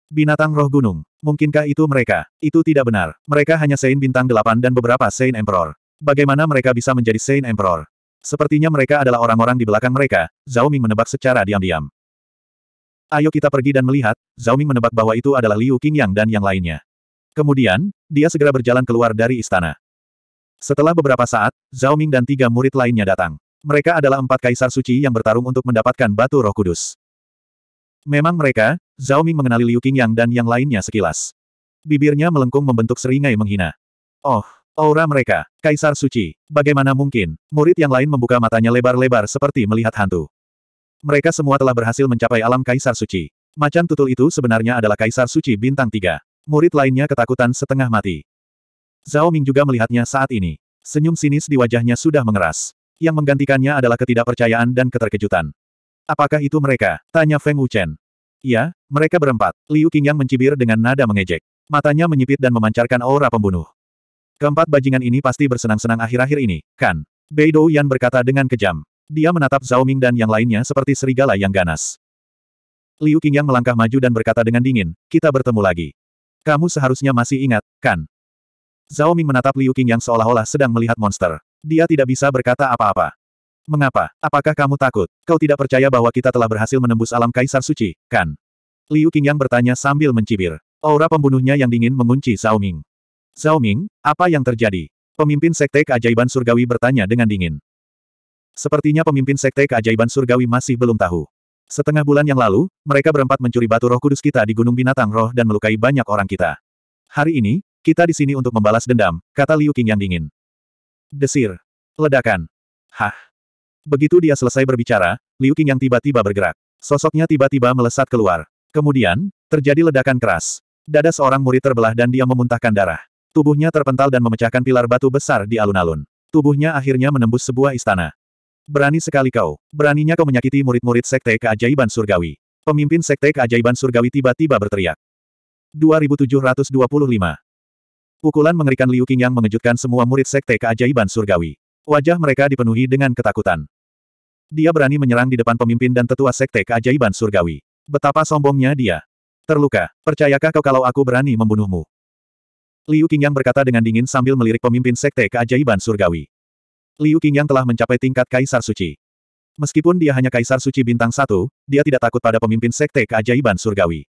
Binatang roh gunung. Mungkinkah itu mereka? Itu tidak benar. Mereka hanya Saint Bintang Delapan dan beberapa Saint Emperor. Bagaimana mereka bisa menjadi Saint Emperor? Sepertinya mereka adalah orang-orang di belakang mereka, Zhao Ming menebak secara diam-diam. Ayo kita pergi dan melihat, Zhao Ming menebak bahwa itu adalah Liu Qingyang dan yang lainnya. Kemudian, dia segera berjalan keluar dari istana. Setelah beberapa saat, Zhao Ming dan tiga murid lainnya datang. Mereka adalah empat kaisar suci yang bertarung untuk mendapatkan batu roh kudus. Memang mereka, Zhao Ming mengenali Liu Qingyang dan yang lainnya sekilas. Bibirnya melengkung membentuk seringai menghina. Oh, aura mereka, Kaisar Suci, bagaimana mungkin? Murid yang lain membuka matanya lebar-lebar seperti melihat hantu. Mereka semua telah berhasil mencapai alam Kaisar Suci. Macan tutul itu sebenarnya adalah Kaisar Suci bintang tiga. Murid lainnya ketakutan setengah mati. Zhao Ming juga melihatnya saat ini. Senyum sinis di wajahnya sudah mengeras. Yang menggantikannya adalah ketidakpercayaan dan keterkejutan. Apakah itu mereka? Tanya Feng Wuchen. Ya, mereka berempat. Liu Qingyang mencibir dengan nada mengejek. Matanya menyipit dan memancarkan aura pembunuh. Keempat bajingan ini pasti bersenang-senang akhir-akhir ini, kan? Bei Yan berkata dengan kejam. Dia menatap Zhao Ming dan yang lainnya seperti serigala yang ganas. Liu Qingyang melangkah maju dan berkata dengan dingin, kita bertemu lagi. Kamu seharusnya masih ingat, kan? Zhao Ming menatap Liu Qingyang seolah-olah sedang melihat monster. Dia tidak bisa berkata apa-apa. Mengapa? Apakah kamu takut? Kau tidak percaya bahwa kita telah berhasil menembus alam kaisar suci, kan? Liu Qingyang bertanya sambil mencibir. Aura pembunuhnya yang dingin mengunci Zhao Ming. Zhao Ming, apa yang terjadi? Pemimpin Sekte Keajaiban Surgawi bertanya dengan dingin. Sepertinya pemimpin Sekte Keajaiban Surgawi masih belum tahu. Setengah bulan yang lalu, mereka berempat mencuri batu roh kudus kita di Gunung Binatang Roh dan melukai banyak orang kita. Hari ini, kita di sini untuk membalas dendam, kata Liu Qing yang dingin. Desir. Ledakan. Hah. Begitu dia selesai berbicara, Liu Qing yang tiba-tiba bergerak. Sosoknya tiba-tiba melesat keluar. Kemudian, terjadi ledakan keras. Dada seorang murid terbelah dan dia memuntahkan darah. Tubuhnya terpental dan memecahkan pilar batu besar di alun-alun. Tubuhnya akhirnya menembus sebuah istana. Berani sekali kau. Beraninya kau menyakiti murid-murid Sekte Keajaiban Surgawi. Pemimpin Sekte Keajaiban Surgawi tiba-tiba berteriak. 2725. Pukulan mengerikan Liu Qing yang mengejutkan semua murid Sekte Keajaiban Surgawi. Wajah mereka dipenuhi dengan ketakutan. Dia berani menyerang di depan pemimpin dan tetua sekte keajaiban surgawi. Betapa sombongnya dia. Terluka, percayakah kau kalau aku berani membunuhmu? Liu Qingyang berkata dengan dingin sambil melirik pemimpin sekte keajaiban surgawi. Liu Qingyang telah mencapai tingkat kaisar suci. Meskipun dia hanya kaisar suci bintang satu, dia tidak takut pada pemimpin sekte keajaiban surgawi.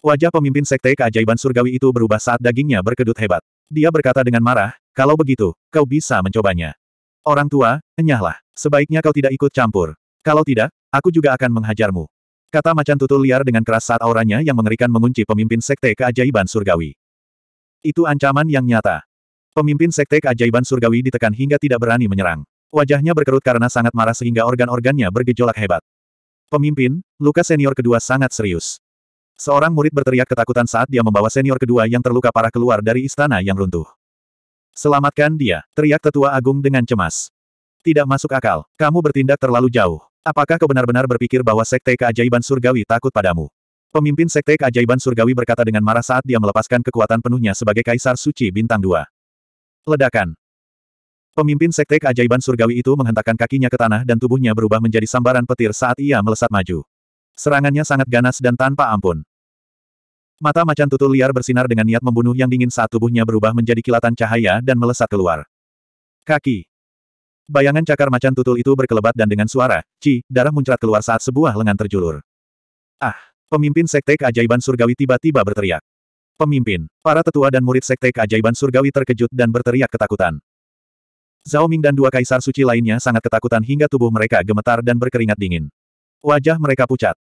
Wajah pemimpin sekte keajaiban surgawi itu berubah saat dagingnya berkedut hebat. Dia berkata dengan marah, kalau begitu, kau bisa mencobanya. Orang tua, enyahlah. Sebaiknya kau tidak ikut campur. Kalau tidak, aku juga akan menghajarmu. Kata macan tutul liar dengan keras saat auranya yang mengerikan mengunci pemimpin sekte keajaiban surgawi. Itu ancaman yang nyata. Pemimpin sekte keajaiban surgawi ditekan hingga tidak berani menyerang. Wajahnya berkerut karena sangat marah sehingga organ-organnya bergejolak hebat. Pemimpin, luka senior kedua sangat serius. Seorang murid berteriak ketakutan saat dia membawa senior kedua yang terluka parah keluar dari istana yang runtuh. Selamatkan dia, teriak tetua agung dengan cemas. Tidak masuk akal. Kamu bertindak terlalu jauh. Apakah kau benar-benar berpikir bahwa Sekte Keajaiban Surgawi takut padamu? Pemimpin Sekte Keajaiban Surgawi berkata dengan marah saat dia melepaskan kekuatan penuhnya sebagai Kaisar Suci Bintang Dua. Ledakan. Pemimpin Sekte Keajaiban Surgawi itu menghentakkan kakinya ke tanah dan tubuhnya berubah menjadi sambaran petir saat ia melesat maju. Serangannya sangat ganas dan tanpa ampun. Mata macan tutul liar bersinar dengan niat membunuh yang dingin saat tubuhnya berubah menjadi kilatan cahaya dan melesat keluar. Kaki. Bayangan cakar macan tutul itu berkelebat dan dengan suara, ci, darah muncrat keluar saat sebuah lengan terjulur. Ah! Pemimpin Sekte Keajaiban Surgawi tiba-tiba berteriak. Pemimpin, para tetua dan murid Sekte Keajaiban Surgawi terkejut dan berteriak ketakutan. Zhao Ming dan dua kaisar suci lainnya sangat ketakutan hingga tubuh mereka gemetar dan berkeringat dingin. Wajah mereka pucat.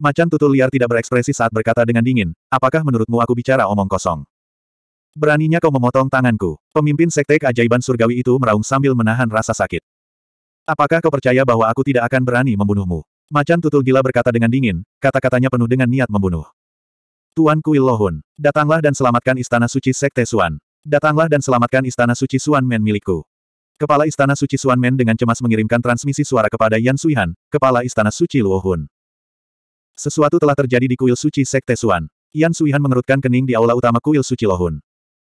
Macan tutul liar tidak berekspresi saat berkata dengan dingin, apakah menurutmu aku bicara omong kosong? Beraninya kau memotong tanganku. Pemimpin sekte keajaiban surgawi itu meraung sambil menahan rasa sakit. Apakah kau percaya bahwa aku tidak akan berani membunuhmu? Macan tutul gila berkata dengan dingin, kata-katanya penuh dengan niat membunuh. Tuan Kuil Lohun, datanglah dan selamatkan istana suci sekte Suan. Datanglah dan selamatkan istana suci Suan Men milikku. Kepala istana suci Suan Men dengan cemas mengirimkan transmisi suara kepada Yan Suihan, kepala istana suci Luohun. Sesuatu telah terjadi di kuil suci sekte Suan. Yan Suihan mengerutkan kening di aula utama kuil suci Lohun.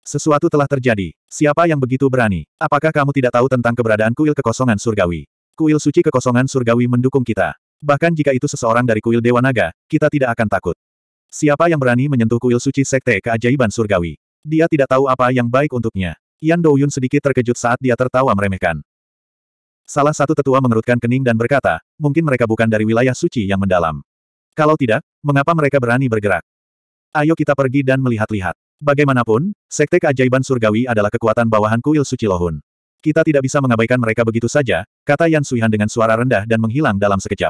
Sesuatu telah terjadi. Siapa yang begitu berani? Apakah kamu tidak tahu tentang keberadaan kuil kekosongan surgawi? Kuil suci kekosongan surgawi mendukung kita. Bahkan jika itu seseorang dari kuil Dewa Naga, kita tidak akan takut. Siapa yang berani menyentuh kuil suci sekte keajaiban surgawi? Dia tidak tahu apa yang baik untuknya. Yan Douyun sedikit terkejut saat dia tertawa meremehkan. Salah satu tetua mengerutkan kening dan berkata, mungkin mereka bukan dari wilayah suci yang mendalam. Kalau tidak, mengapa mereka berani bergerak? Ayo kita pergi dan melihat-lihat. Bagaimanapun, Sekte Keajaiban Surgawi adalah kekuatan bawahan kuil suci Lohun. Kita tidak bisa mengabaikan mereka begitu saja, kata Yan Suihan dengan suara rendah dan menghilang dalam sekejap.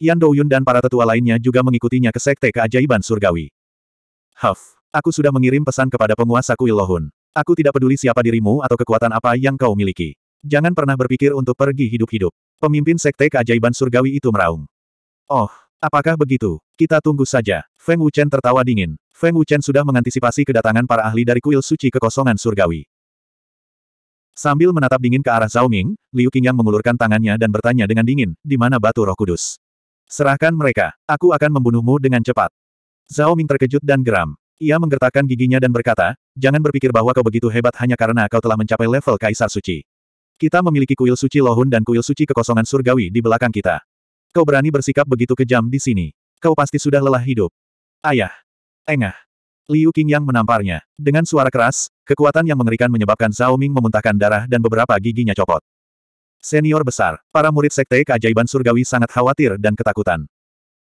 Yan Douyun dan para tetua lainnya juga mengikutinya ke Sekte Keajaiban Surgawi. Huff, aku sudah mengirim pesan kepada penguasa kuil Lohun. Aku tidak peduli siapa dirimu atau kekuatan apa yang kau miliki. Jangan pernah berpikir untuk pergi hidup-hidup. Pemimpin Sekte Keajaiban Surgawi itu meraung. Oh, Apakah begitu? Kita tunggu saja. Feng Wuchen tertawa dingin. Feng Wuchen sudah mengantisipasi kedatangan para ahli dari kuil suci kekosongan surgawi. Sambil menatap dingin ke arah Zhao Ming, Liu Qingyang mengulurkan tangannya dan bertanya dengan dingin, di mana batu roh kudus? Serahkan mereka, aku akan membunuhmu dengan cepat. Zhao Ming terkejut dan geram. Ia menggertakkan giginya dan berkata, jangan berpikir bahwa kau begitu hebat hanya karena kau telah mencapai level Kaisar Suci. Kita memiliki kuil suci Lohun dan kuil suci kekosongan surgawi di belakang kita. Kau berani bersikap begitu kejam di sini. Kau pasti sudah lelah hidup. Ayah. Engah. Liu yang menamparnya. Dengan suara keras, kekuatan yang mengerikan menyebabkan Zhao Ming memuntahkan darah dan beberapa giginya copot. Senior besar, para murid sekte keajaiban surgawi sangat khawatir dan ketakutan.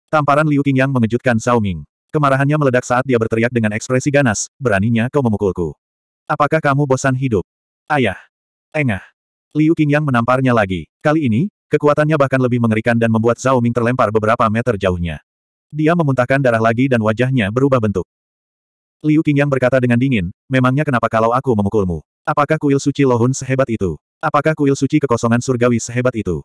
Tamparan Liu yang mengejutkan Zhao Ming. Kemarahannya meledak saat dia berteriak dengan ekspresi ganas, beraninya kau memukulku. Apakah kamu bosan hidup? Ayah. Engah. Liu yang menamparnya lagi. Kali ini, Kekuatannya bahkan lebih mengerikan dan membuat Zhao Ming terlempar beberapa meter jauhnya. Dia memuntahkan darah lagi dan wajahnya berubah bentuk. Liu Qingyang berkata dengan dingin, memangnya kenapa kalau aku memukulmu? Apakah kuil suci Lohun sehebat itu? Apakah kuil suci kekosongan surgawi sehebat itu?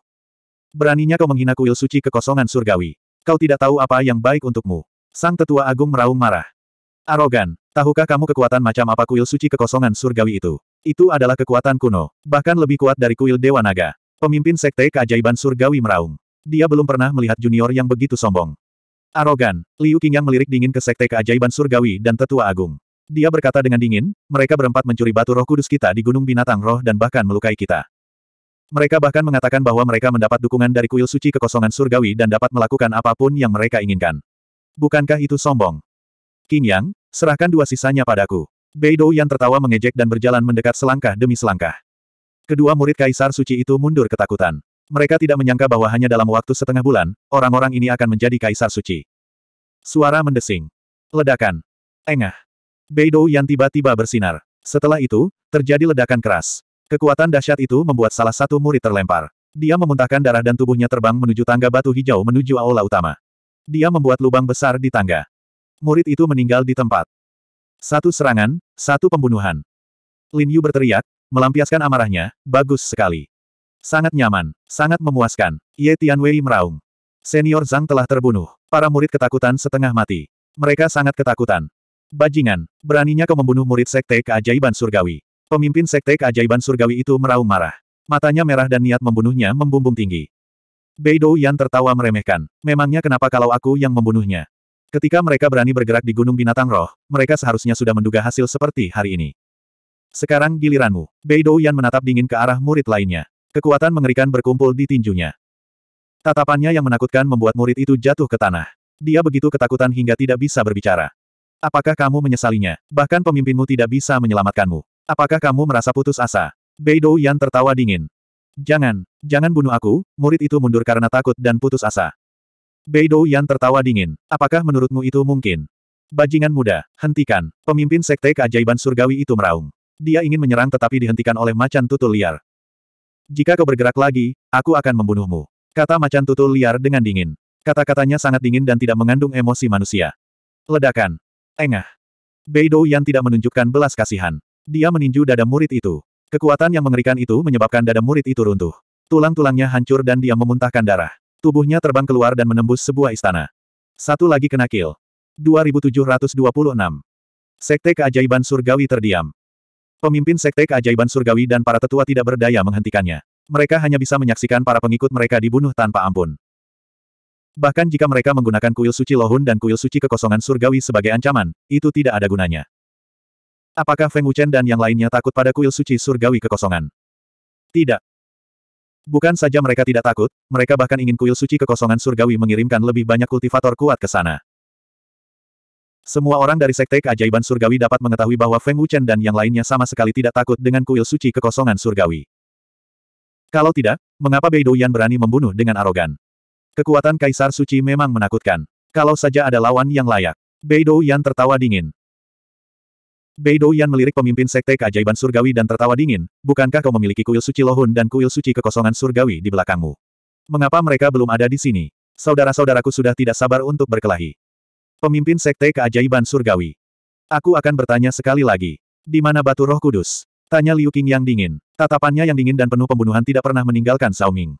Beraninya kau menghina kuil suci kekosongan surgawi. Kau tidak tahu apa yang baik untukmu. Sang tetua agung meraung marah. Arogan, tahukah kamu kekuatan macam apa kuil suci kekosongan surgawi itu? Itu adalah kekuatan kuno, bahkan lebih kuat dari kuil Dewa Naga. Pemimpin Sekte Keajaiban Surgawi meraung. Dia belum pernah melihat junior yang begitu sombong. Arogan, Liu Qingyang melirik dingin ke Sekte Keajaiban Surgawi dan Tetua Agung. Dia berkata dengan dingin, mereka berempat mencuri batu roh kudus kita di Gunung Binatang Roh dan bahkan melukai kita. Mereka bahkan mengatakan bahwa mereka mendapat dukungan dari kuil suci kekosongan surgawi dan dapat melakukan apapun yang mereka inginkan. Bukankah itu sombong? King Yang, serahkan dua sisanya padaku. Beidou yang tertawa mengejek dan berjalan mendekat selangkah demi selangkah. Kedua murid kaisar suci itu mundur ketakutan. Mereka tidak menyangka bahwa hanya dalam waktu setengah bulan, orang-orang ini akan menjadi kaisar suci. Suara mendesing. Ledakan. Engah. Beidou yang tiba-tiba bersinar. Setelah itu, terjadi ledakan keras. Kekuatan dahsyat itu membuat salah satu murid terlempar. Dia memuntahkan darah dan tubuhnya terbang menuju tangga batu hijau menuju aula utama. Dia membuat lubang besar di tangga. Murid itu meninggal di tempat. Satu serangan, satu pembunuhan. Lin Yu berteriak, melampiaskan amarahnya, bagus sekali. Sangat nyaman, sangat memuaskan, Ye Tianwei meraung. Senior Zhang telah terbunuh, para murid ketakutan setengah mati. Mereka sangat ketakutan. Bajingan, beraninya kau membunuh murid Sekte Keajaiban Surgawi. Pemimpin Sekte Keajaiban Surgawi itu meraung marah. Matanya merah dan niat membunuhnya membumbung tinggi. Beidou Yan tertawa meremehkan. Memangnya kenapa kalau aku yang membunuhnya? Ketika mereka berani bergerak di Gunung Binatang Roh, mereka seharusnya sudah menduga hasil seperti hari ini. Sekarang giliranmu. Beidou Yan menatap dingin ke arah murid lainnya. Kekuatan mengerikan berkumpul di tinjunya. Tatapannya yang menakutkan membuat murid itu jatuh ke tanah. Dia begitu ketakutan hingga tidak bisa berbicara. Apakah kamu menyesalinya? Bahkan pemimpinmu tidak bisa menyelamatkanmu. Apakah kamu merasa putus asa? Beidou Yan tertawa dingin. Jangan, jangan bunuh aku, murid itu mundur karena takut dan putus asa. Beidou Yan tertawa dingin. Apakah menurutmu itu mungkin? Bajingan muda, hentikan. Pemimpin sekte keajaiban surgawi itu meraung. Dia ingin menyerang tetapi dihentikan oleh macan tutul liar. Jika kau bergerak lagi, aku akan membunuhmu. Kata macan tutul liar dengan dingin. Kata-katanya sangat dingin dan tidak mengandung emosi manusia. Ledakan. Engah. Beidou yang tidak menunjukkan belas kasihan. Dia meninju dada murid itu. Kekuatan yang mengerikan itu menyebabkan dada murid itu runtuh. Tulang-tulangnya hancur dan dia memuntahkan darah. Tubuhnya terbang keluar dan menembus sebuah istana. Satu lagi kena kill. 2726. Sekte keajaiban surgawi terdiam. Pemimpin Sekte Keajaiban Surgawi dan para tetua tidak berdaya menghentikannya. Mereka hanya bisa menyaksikan para pengikut mereka dibunuh tanpa ampun. Bahkan jika mereka menggunakan kuil suci Lohun dan kuil suci kekosongan surgawi sebagai ancaman, itu tidak ada gunanya. Apakah Feng Wuchen dan yang lainnya takut pada kuil suci surgawi kekosongan? Tidak. Bukan saja mereka tidak takut, mereka bahkan ingin kuil suci kekosongan surgawi mengirimkan lebih banyak kultivator kuat ke sana. Semua orang dari Sekte Keajaiban Surgawi dapat mengetahui bahwa Feng Wuchen dan yang lainnya sama sekali tidak takut dengan kuil suci kekosongan surgawi. Kalau tidak, mengapa Beidou Yan berani membunuh dengan arogan? Kekuatan Kaisar Suci memang menakutkan. Kalau saja ada lawan yang layak. Beidou Yan tertawa dingin. Beidou Yan melirik pemimpin Sekte Keajaiban Surgawi dan tertawa dingin, bukankah kau memiliki kuil suci Lohun dan kuil suci kekosongan surgawi di belakangmu? Mengapa mereka belum ada di sini? Saudara-saudaraku sudah tidak sabar untuk berkelahi. Pemimpin Sekte Keajaiban Surgawi. Aku akan bertanya sekali lagi. Di mana batu roh kudus? Tanya Liu Qing yang dingin. Tatapannya yang dingin dan penuh pembunuhan tidak pernah meninggalkan Zhao Ming.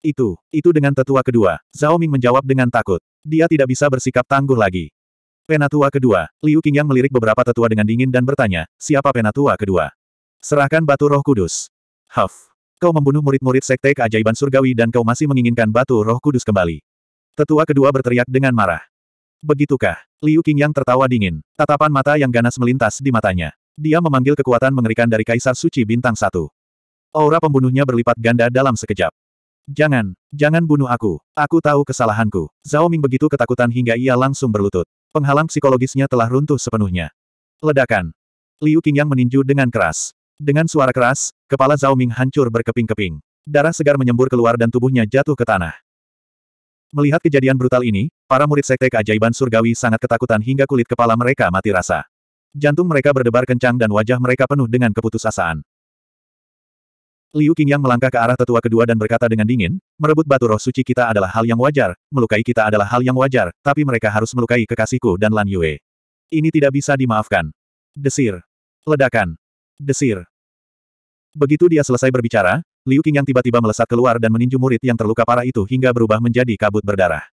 Itu, itu dengan tetua kedua. Zhao Ming menjawab dengan takut. Dia tidak bisa bersikap tangguh lagi. Penatua kedua, Liu Qing yang melirik beberapa tetua dengan dingin dan bertanya, siapa penatua kedua? Serahkan batu roh kudus. Huff. Kau membunuh murid-murid sekte keajaiban surgawi dan kau masih menginginkan batu roh kudus kembali. Tetua kedua berteriak dengan marah. Begitukah? Liu Qingyang tertawa dingin, tatapan mata yang ganas melintas di matanya. Dia memanggil kekuatan mengerikan dari Kaisar Suci Bintang Satu. Aura pembunuhnya berlipat ganda dalam sekejap. Jangan, jangan bunuh aku. Aku tahu kesalahanku. Zhao Ming begitu ketakutan hingga ia langsung berlutut. Penghalang psikologisnya telah runtuh sepenuhnya. Ledakan. Liu Qingyang meninju dengan keras. Dengan suara keras, kepala Zhao Ming hancur berkeping-keping. Darah segar menyembur keluar dan tubuhnya jatuh ke tanah. Melihat kejadian brutal ini, Para murid sekte keajaiban surgawi sangat ketakutan hingga kulit kepala mereka mati rasa. Jantung mereka berdebar kencang dan wajah mereka penuh dengan keputusasaan. Liu Qingyang melangkah ke arah tetua kedua dan berkata dengan dingin, merebut batu roh suci kita adalah hal yang wajar, melukai kita adalah hal yang wajar, tapi mereka harus melukai kekasihku dan Lan Yue. Ini tidak bisa dimaafkan. Desir. Ledakan. Desir. Begitu dia selesai berbicara, Liu Qingyang tiba-tiba melesat keluar dan meninju murid yang terluka parah itu hingga berubah menjadi kabut berdarah.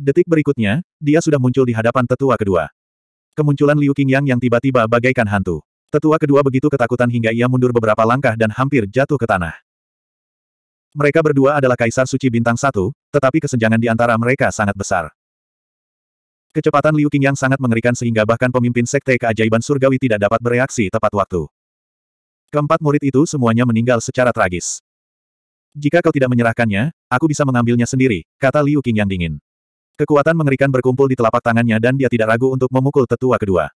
Detik berikutnya, dia sudah muncul di hadapan tetua kedua. Kemunculan Liu Qingyang yang tiba-tiba bagaikan hantu. Tetua kedua begitu ketakutan hingga ia mundur beberapa langkah dan hampir jatuh ke tanah. Mereka berdua adalah kaisar suci bintang satu, tetapi kesenjangan di antara mereka sangat besar. Kecepatan Liu Qingyang sangat mengerikan sehingga bahkan pemimpin sekte keajaiban surgawi tidak dapat bereaksi tepat waktu. Keempat murid itu semuanya meninggal secara tragis. Jika kau tidak menyerahkannya, aku bisa mengambilnya sendiri, kata Liu Qingyang dingin. Kekuatan mengerikan berkumpul di telapak tangannya dan dia tidak ragu untuk memukul tetua kedua.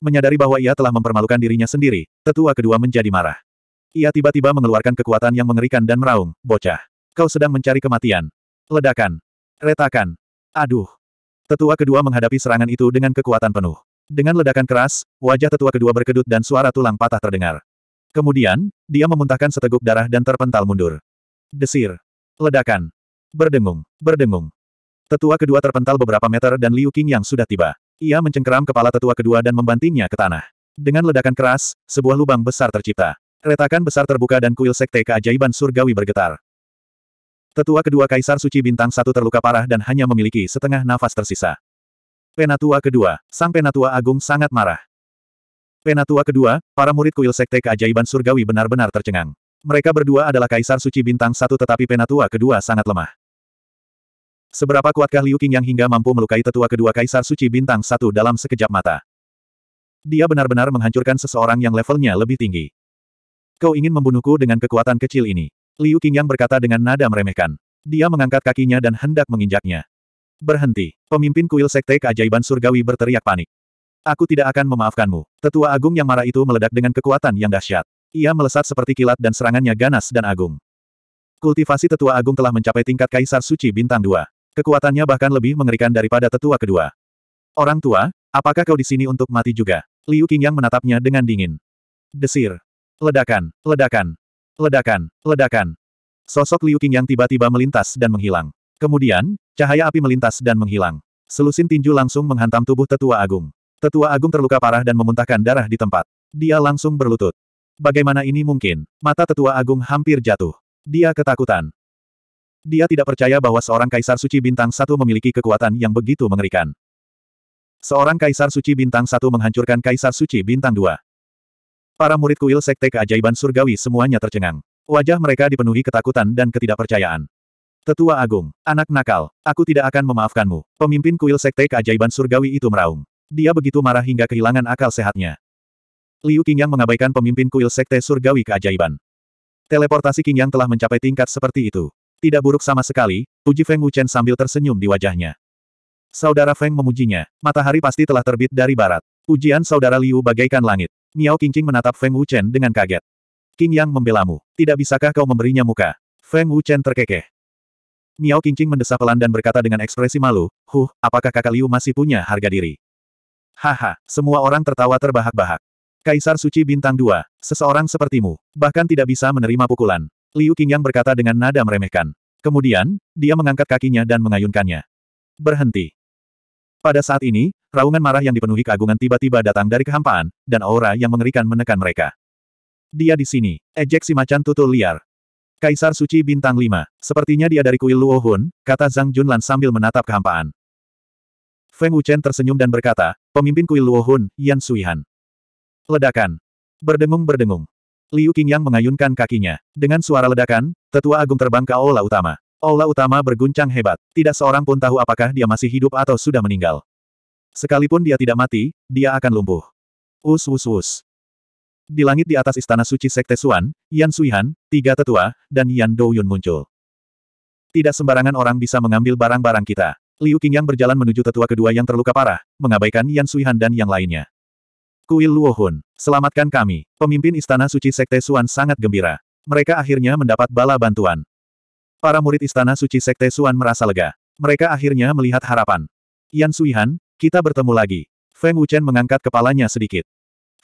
Menyadari bahwa ia telah mempermalukan dirinya sendiri, tetua kedua menjadi marah. Ia tiba-tiba mengeluarkan kekuatan yang mengerikan dan meraung, bocah. Kau sedang mencari kematian. Ledakan. Retakan. Aduh. Tetua kedua menghadapi serangan itu dengan kekuatan penuh. Dengan ledakan keras, wajah tetua kedua berkedut dan suara tulang patah terdengar. Kemudian, dia memuntahkan seteguk darah dan terpental mundur. Desir. Ledakan. Berdengung. Berdengung. Tetua kedua terpental beberapa meter dan Liu Qing yang sudah tiba. Ia mencengkeram kepala tetua kedua dan membantingnya ke tanah. Dengan ledakan keras, sebuah lubang besar tercipta. Retakan besar terbuka dan kuil sekte keajaiban surgawi bergetar. Tetua kedua Kaisar Suci Bintang Satu terluka parah dan hanya memiliki setengah nafas tersisa. Penatua kedua, sang penatua agung sangat marah. Penatua kedua, para murid kuil sekte keajaiban surgawi benar-benar tercengang. Mereka berdua adalah Kaisar Suci Bintang Satu tetapi penatua kedua sangat lemah. Seberapa kuatkah Liu yang hingga mampu melukai tetua kedua kaisar suci bintang satu dalam sekejap mata? Dia benar-benar menghancurkan seseorang yang levelnya lebih tinggi. Kau ingin membunuhku dengan kekuatan kecil ini. Liu yang berkata dengan nada meremehkan. Dia mengangkat kakinya dan hendak menginjaknya. Berhenti. Pemimpin kuil sekte keajaiban surgawi berteriak panik. Aku tidak akan memaafkanmu. Tetua agung yang marah itu meledak dengan kekuatan yang dahsyat. Ia melesat seperti kilat dan serangannya ganas dan agung. Kultivasi tetua agung telah mencapai tingkat kaisar suci bintang 2. Kekuatannya bahkan lebih mengerikan daripada tetua kedua. Orang tua, apakah kau di sini untuk mati juga? Liu Qingyang menatapnya dengan dingin. Desir. Ledakan, ledakan, ledakan, ledakan. Sosok Liu Qingyang tiba-tiba melintas dan menghilang. Kemudian, cahaya api melintas dan menghilang. Selusin tinju langsung menghantam tubuh tetua agung. Tetua agung terluka parah dan memuntahkan darah di tempat. Dia langsung berlutut. Bagaimana ini mungkin? Mata tetua agung hampir jatuh. Dia ketakutan. Dia tidak percaya bahwa seorang kaisar suci bintang satu memiliki kekuatan yang begitu mengerikan. Seorang kaisar suci bintang satu menghancurkan kaisar suci bintang dua. Para murid kuil sekte keajaiban surgawi semuanya tercengang. Wajah mereka dipenuhi ketakutan dan ketidakpercayaan. Tetua Agung, anak nakal, aku tidak akan memaafkanmu. Pemimpin kuil sekte keajaiban surgawi itu meraung. Dia begitu marah hingga kehilangan akal sehatnya. Liu Qingyang mengabaikan pemimpin kuil sekte surgawi keajaiban. Teleportasi Qingyang telah mencapai tingkat seperti itu. Tidak buruk sama sekali, uji Feng Wuchen sambil tersenyum di wajahnya. Saudara Feng memujinya. Matahari pasti telah terbit dari barat. Ujian saudara Liu bagaikan langit. Miao Qingqing menatap Feng Wuchen dengan kaget. King Yang membelamu. Tidak bisakah kau memberinya muka? Feng Wuchen terkekeh. Miao Qingqing mendesah pelan dan berkata dengan ekspresi malu, Huh, apakah kakak Liu masih punya harga diri? Haha, semua orang tertawa terbahak-bahak. Kaisar Suci Bintang 2, seseorang sepertimu, bahkan tidak bisa menerima pukulan. Liu Qingyang berkata dengan nada meremehkan. Kemudian, dia mengangkat kakinya dan mengayunkannya. Berhenti. Pada saat ini, raungan marah yang dipenuhi keagungan tiba-tiba datang dari kehampaan, dan aura yang mengerikan menekan mereka. Dia di sini, ejek si macan tutul liar. Kaisar Suci Bintang 5, sepertinya dia dari kuil Luohun, kata Zhang Junlan sambil menatap kehampaan. Feng Wuchen tersenyum dan berkata, pemimpin kuil Luohun, Yan Suihan. Ledakan. Berdengung-berdengung. Liu Qingyang mengayunkan kakinya. Dengan suara ledakan, tetua agung terbang ke aula utama. Aula utama berguncang hebat. Tidak seorang pun tahu apakah dia masih hidup atau sudah meninggal. Sekalipun dia tidak mati, dia akan lumpuh. Us us us. Di langit di atas istana suci Sekte Suan, Yan Suihan, tiga tetua, dan Yan Douyun muncul. Tidak sembarangan orang bisa mengambil barang-barang kita. Liu Qingyang berjalan menuju tetua kedua yang terluka parah, mengabaikan Yan Suihan dan yang lainnya. Kuil Luohun, selamatkan kami. Pemimpin Istana Suci Sekte Suan sangat gembira. Mereka akhirnya mendapat bala bantuan. Para murid Istana Suci Sekte Suan merasa lega. Mereka akhirnya melihat harapan. Yan Suihan, kita bertemu lagi. Feng Wuchen mengangkat kepalanya sedikit.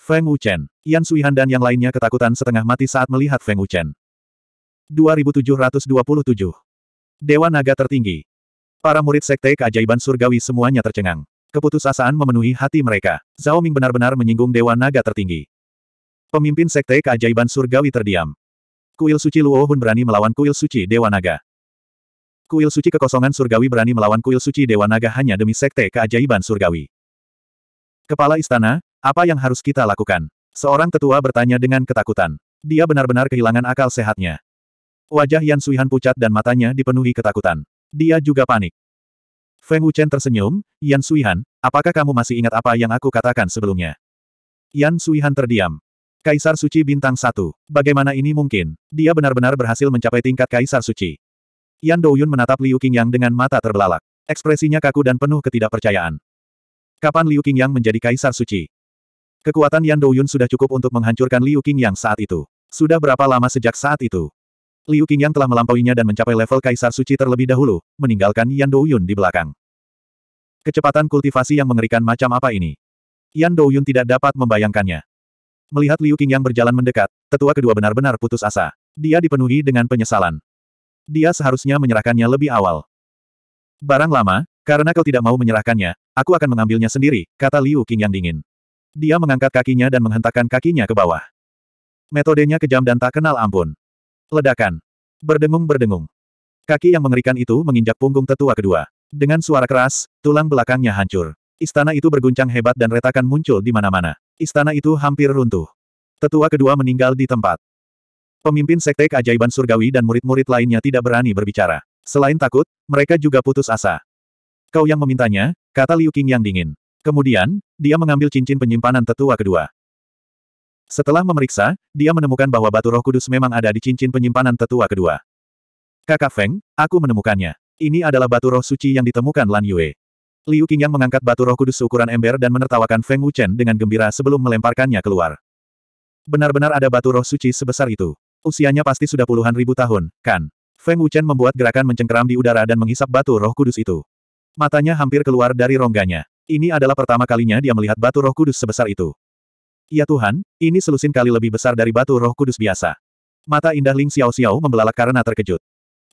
Feng Wuchen, Yan Suihan dan yang lainnya ketakutan setengah mati saat melihat Feng Wuchen. 2727 Dewa Naga Tertinggi Para murid Sekte Keajaiban Surgawi semuanya tercengang. Keputusasaan memenuhi hati mereka. Zhao Ming benar-benar menyinggung Dewa Naga tertinggi. Pemimpin Sekte Keajaiban Surgawi terdiam. Kuil Suci Luo Hun berani melawan Kuil Suci Dewa Naga. Kuil Suci Kekosongan Surgawi berani melawan Kuil Suci Dewa Naga hanya demi Sekte Keajaiban Surgawi. Kepala Istana, apa yang harus kita lakukan? Seorang tetua bertanya dengan ketakutan. Dia benar-benar kehilangan akal sehatnya. Wajah Yan Suihan pucat dan matanya dipenuhi ketakutan. Dia juga panik. Feng Wuchen tersenyum, Yan Suihan, apakah kamu masih ingat apa yang aku katakan sebelumnya? Yan Suihan terdiam. Kaisar Suci Bintang 1. Bagaimana ini mungkin? Dia benar-benar berhasil mencapai tingkat Kaisar Suci. Yan Douyun menatap Liu Qingyang dengan mata terbelalak. Ekspresinya kaku dan penuh ketidakpercayaan. Kapan Liu Qingyang menjadi Kaisar Suci? Kekuatan Yan Douyun sudah cukup untuk menghancurkan Liu Qingyang saat itu. Sudah berapa lama sejak saat itu? Liu Qingyang telah melampauinya dan mencapai level Kaisar Suci terlebih dahulu, meninggalkan Yan Douyun di belakang. Kecepatan kultivasi yang mengerikan macam apa ini? Yan Douyun tidak dapat membayangkannya. Melihat Liu Qingyang berjalan mendekat, tetua kedua benar-benar putus asa. Dia dipenuhi dengan penyesalan. Dia seharusnya menyerahkannya lebih awal. Barang lama, karena kau tidak mau menyerahkannya, aku akan mengambilnya sendiri, kata Liu Qingyang dingin. Dia mengangkat kakinya dan menghentakkan kakinya ke bawah. Metodenya kejam dan tak kenal ampun. Ledakan. Berdengung-berdengung. Kaki yang mengerikan itu menginjak punggung tetua kedua. Dengan suara keras, tulang belakangnya hancur. Istana itu berguncang hebat dan retakan muncul di mana-mana. Istana itu hampir runtuh. Tetua kedua meninggal di tempat. Pemimpin sekte keajaiban surgawi dan murid-murid lainnya tidak berani berbicara. Selain takut, mereka juga putus asa. Kau yang memintanya, kata Liu Qing yang dingin. Kemudian, dia mengambil cincin penyimpanan tetua kedua. Setelah memeriksa, dia menemukan bahwa batu roh kudus memang ada di cincin penyimpanan tetua kedua. Kakak Feng, aku menemukannya. Ini adalah batu roh suci yang ditemukan Lan Yue. Liu Qingyang mengangkat batu roh kudus seukuran ember dan menertawakan Feng Wuchen dengan gembira sebelum melemparkannya keluar. Benar-benar ada batu roh suci sebesar itu. Usianya pasti sudah puluhan ribu tahun, kan? Feng Wuchen membuat gerakan mencengkeram di udara dan menghisap batu roh kudus itu. Matanya hampir keluar dari rongganya. Ini adalah pertama kalinya dia melihat batu roh kudus sebesar itu. Ya Tuhan, ini selusin kali lebih besar dari batu roh kudus biasa. Mata indah Ling Xiao Xiao membelalak karena terkejut.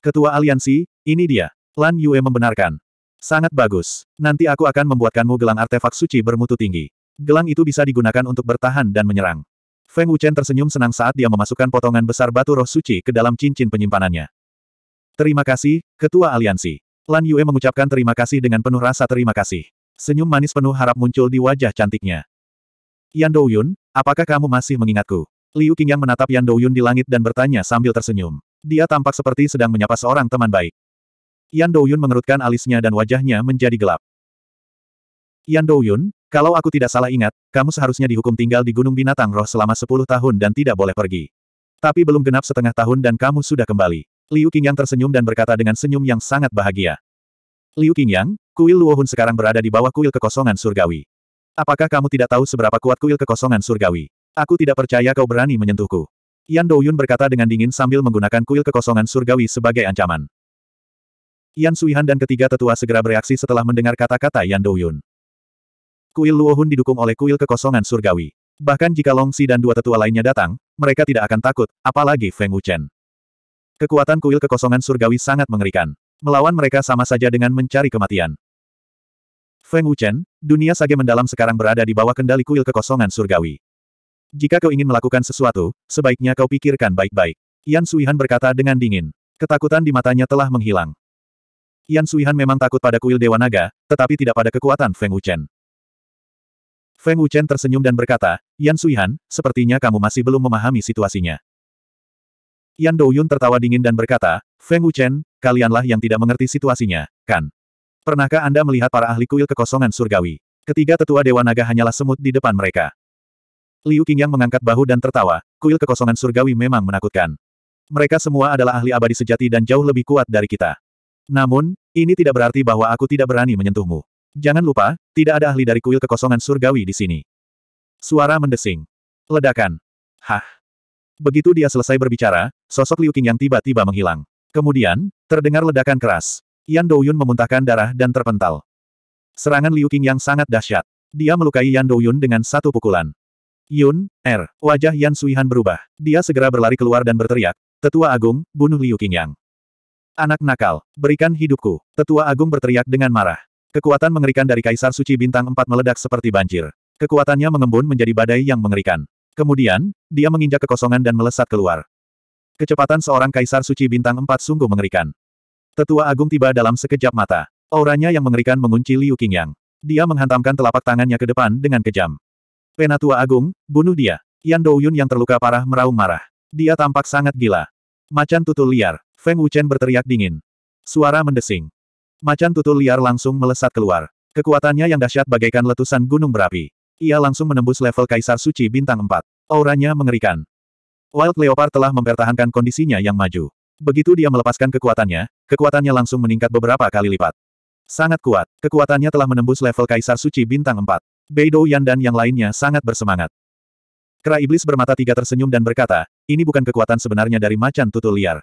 Ketua aliansi, ini dia. Lan Yue membenarkan. Sangat bagus. Nanti aku akan membuatkanmu gelang artefak suci bermutu tinggi. Gelang itu bisa digunakan untuk bertahan dan menyerang. Feng Wuchen tersenyum senang saat dia memasukkan potongan besar batu roh suci ke dalam cincin penyimpanannya. Terima kasih, Ketua Aliansi. Lan Yue mengucapkan terima kasih dengan penuh rasa terima kasih. Senyum manis penuh harap muncul di wajah cantiknya. Yan Douyun, apakah kamu masih mengingatku? Liu Qingyang menatap Yan Douyun di langit dan bertanya sambil tersenyum. Dia tampak seperti sedang menyapa seorang teman baik. Yan Douyun mengerutkan alisnya dan wajahnya menjadi gelap. Yan Douyun, kalau aku tidak salah ingat, kamu seharusnya dihukum tinggal di Gunung Binatang Roh selama 10 tahun dan tidak boleh pergi. Tapi belum genap setengah tahun dan kamu sudah kembali. Liu Qingyang tersenyum dan berkata dengan senyum yang sangat bahagia. Liu Qingyang, kuil Luohun sekarang berada di bawah kuil kekosongan surgawi. Apakah kamu tidak tahu seberapa kuat kuil kekosongan surgawi? Aku tidak percaya kau berani menyentuhku. Yan Douyun berkata dengan dingin sambil menggunakan kuil kekosongan surgawi sebagai ancaman. Yan Suihan dan ketiga tetua segera bereaksi setelah mendengar kata-kata Yan Douyun. Kuil Luohun didukung oleh kuil kekosongan surgawi. Bahkan jika Longsi dan dua tetua lainnya datang, mereka tidak akan takut, apalagi Feng Wuchen. Kekuatan kuil kekosongan surgawi sangat mengerikan. Melawan mereka sama saja dengan mencari kematian. Feng Wuchen, dunia sage mendalam sekarang berada di bawah kendali kuil kekosongan surgawi. Jika kau ingin melakukan sesuatu, sebaiknya kau pikirkan baik-baik. Yan Suihan berkata dengan dingin. Ketakutan di matanya telah menghilang. Yan Suihan memang takut pada kuil Dewa Naga, tetapi tidak pada kekuatan Feng Wuchen. Feng Wuchen tersenyum dan berkata, Yan Suihan, sepertinya kamu masih belum memahami situasinya. Yan Douyun tertawa dingin dan berkata, Feng Wuchen, kalianlah yang tidak mengerti situasinya, kan? Pernahkah Anda melihat para ahli kuil kekosongan surgawi? Ketiga tetua Dewa Naga hanyalah semut di depan mereka. Liu Qingyang mengangkat bahu dan tertawa, kuil kekosongan surgawi memang menakutkan. Mereka semua adalah ahli abadi sejati dan jauh lebih kuat dari kita. Namun, ini tidak berarti bahwa aku tidak berani menyentuhmu. Jangan lupa, tidak ada ahli dari kuil kekosongan surgawi di sini. Suara mendesing. Ledakan. Hah. Begitu dia selesai berbicara, sosok Liu Qingyang tiba-tiba menghilang. Kemudian, terdengar ledakan keras. Yan Douyun memuntahkan darah dan terpental. Serangan Liu Qing yang sangat dahsyat. Dia melukai Yan Douyun dengan satu pukulan. Yun, Er, wajah Yan Suihan berubah. Dia segera berlari keluar dan berteriak, Tetua Agung, bunuh Liu Qing Yang. Anak nakal, berikan hidupku. Tetua Agung berteriak dengan marah. Kekuatan mengerikan dari Kaisar Suci Bintang 4 meledak seperti banjir. Kekuatannya mengembun menjadi badai yang mengerikan. Kemudian, dia menginjak kekosongan dan melesat keluar. Kecepatan seorang Kaisar Suci Bintang 4 sungguh mengerikan. Tetua Agung tiba dalam sekejap mata. Auranya yang mengerikan mengunci Liu Qingyang. Dia menghantamkan telapak tangannya ke depan dengan kejam. Penatua Agung, bunuh dia. Yan Douyun yang terluka parah meraung marah. Dia tampak sangat gila. Macan tutul liar. Feng Wuchen berteriak dingin. Suara mendesing. Macan tutul liar langsung melesat keluar. Kekuatannya yang dahsyat bagaikan letusan gunung berapi. Ia langsung menembus level Kaisar Suci Bintang 4. Auranya mengerikan. Wild Leopard telah mempertahankan kondisinya yang maju. Begitu dia melepaskan kekuatannya, kekuatannya langsung meningkat beberapa kali lipat. Sangat kuat, kekuatannya telah menembus level Kaisar Suci Bintang 4. Beidou Yan dan yang lainnya sangat bersemangat. Kera iblis bermata tiga tersenyum dan berkata, ini bukan kekuatan sebenarnya dari macan tutul liar.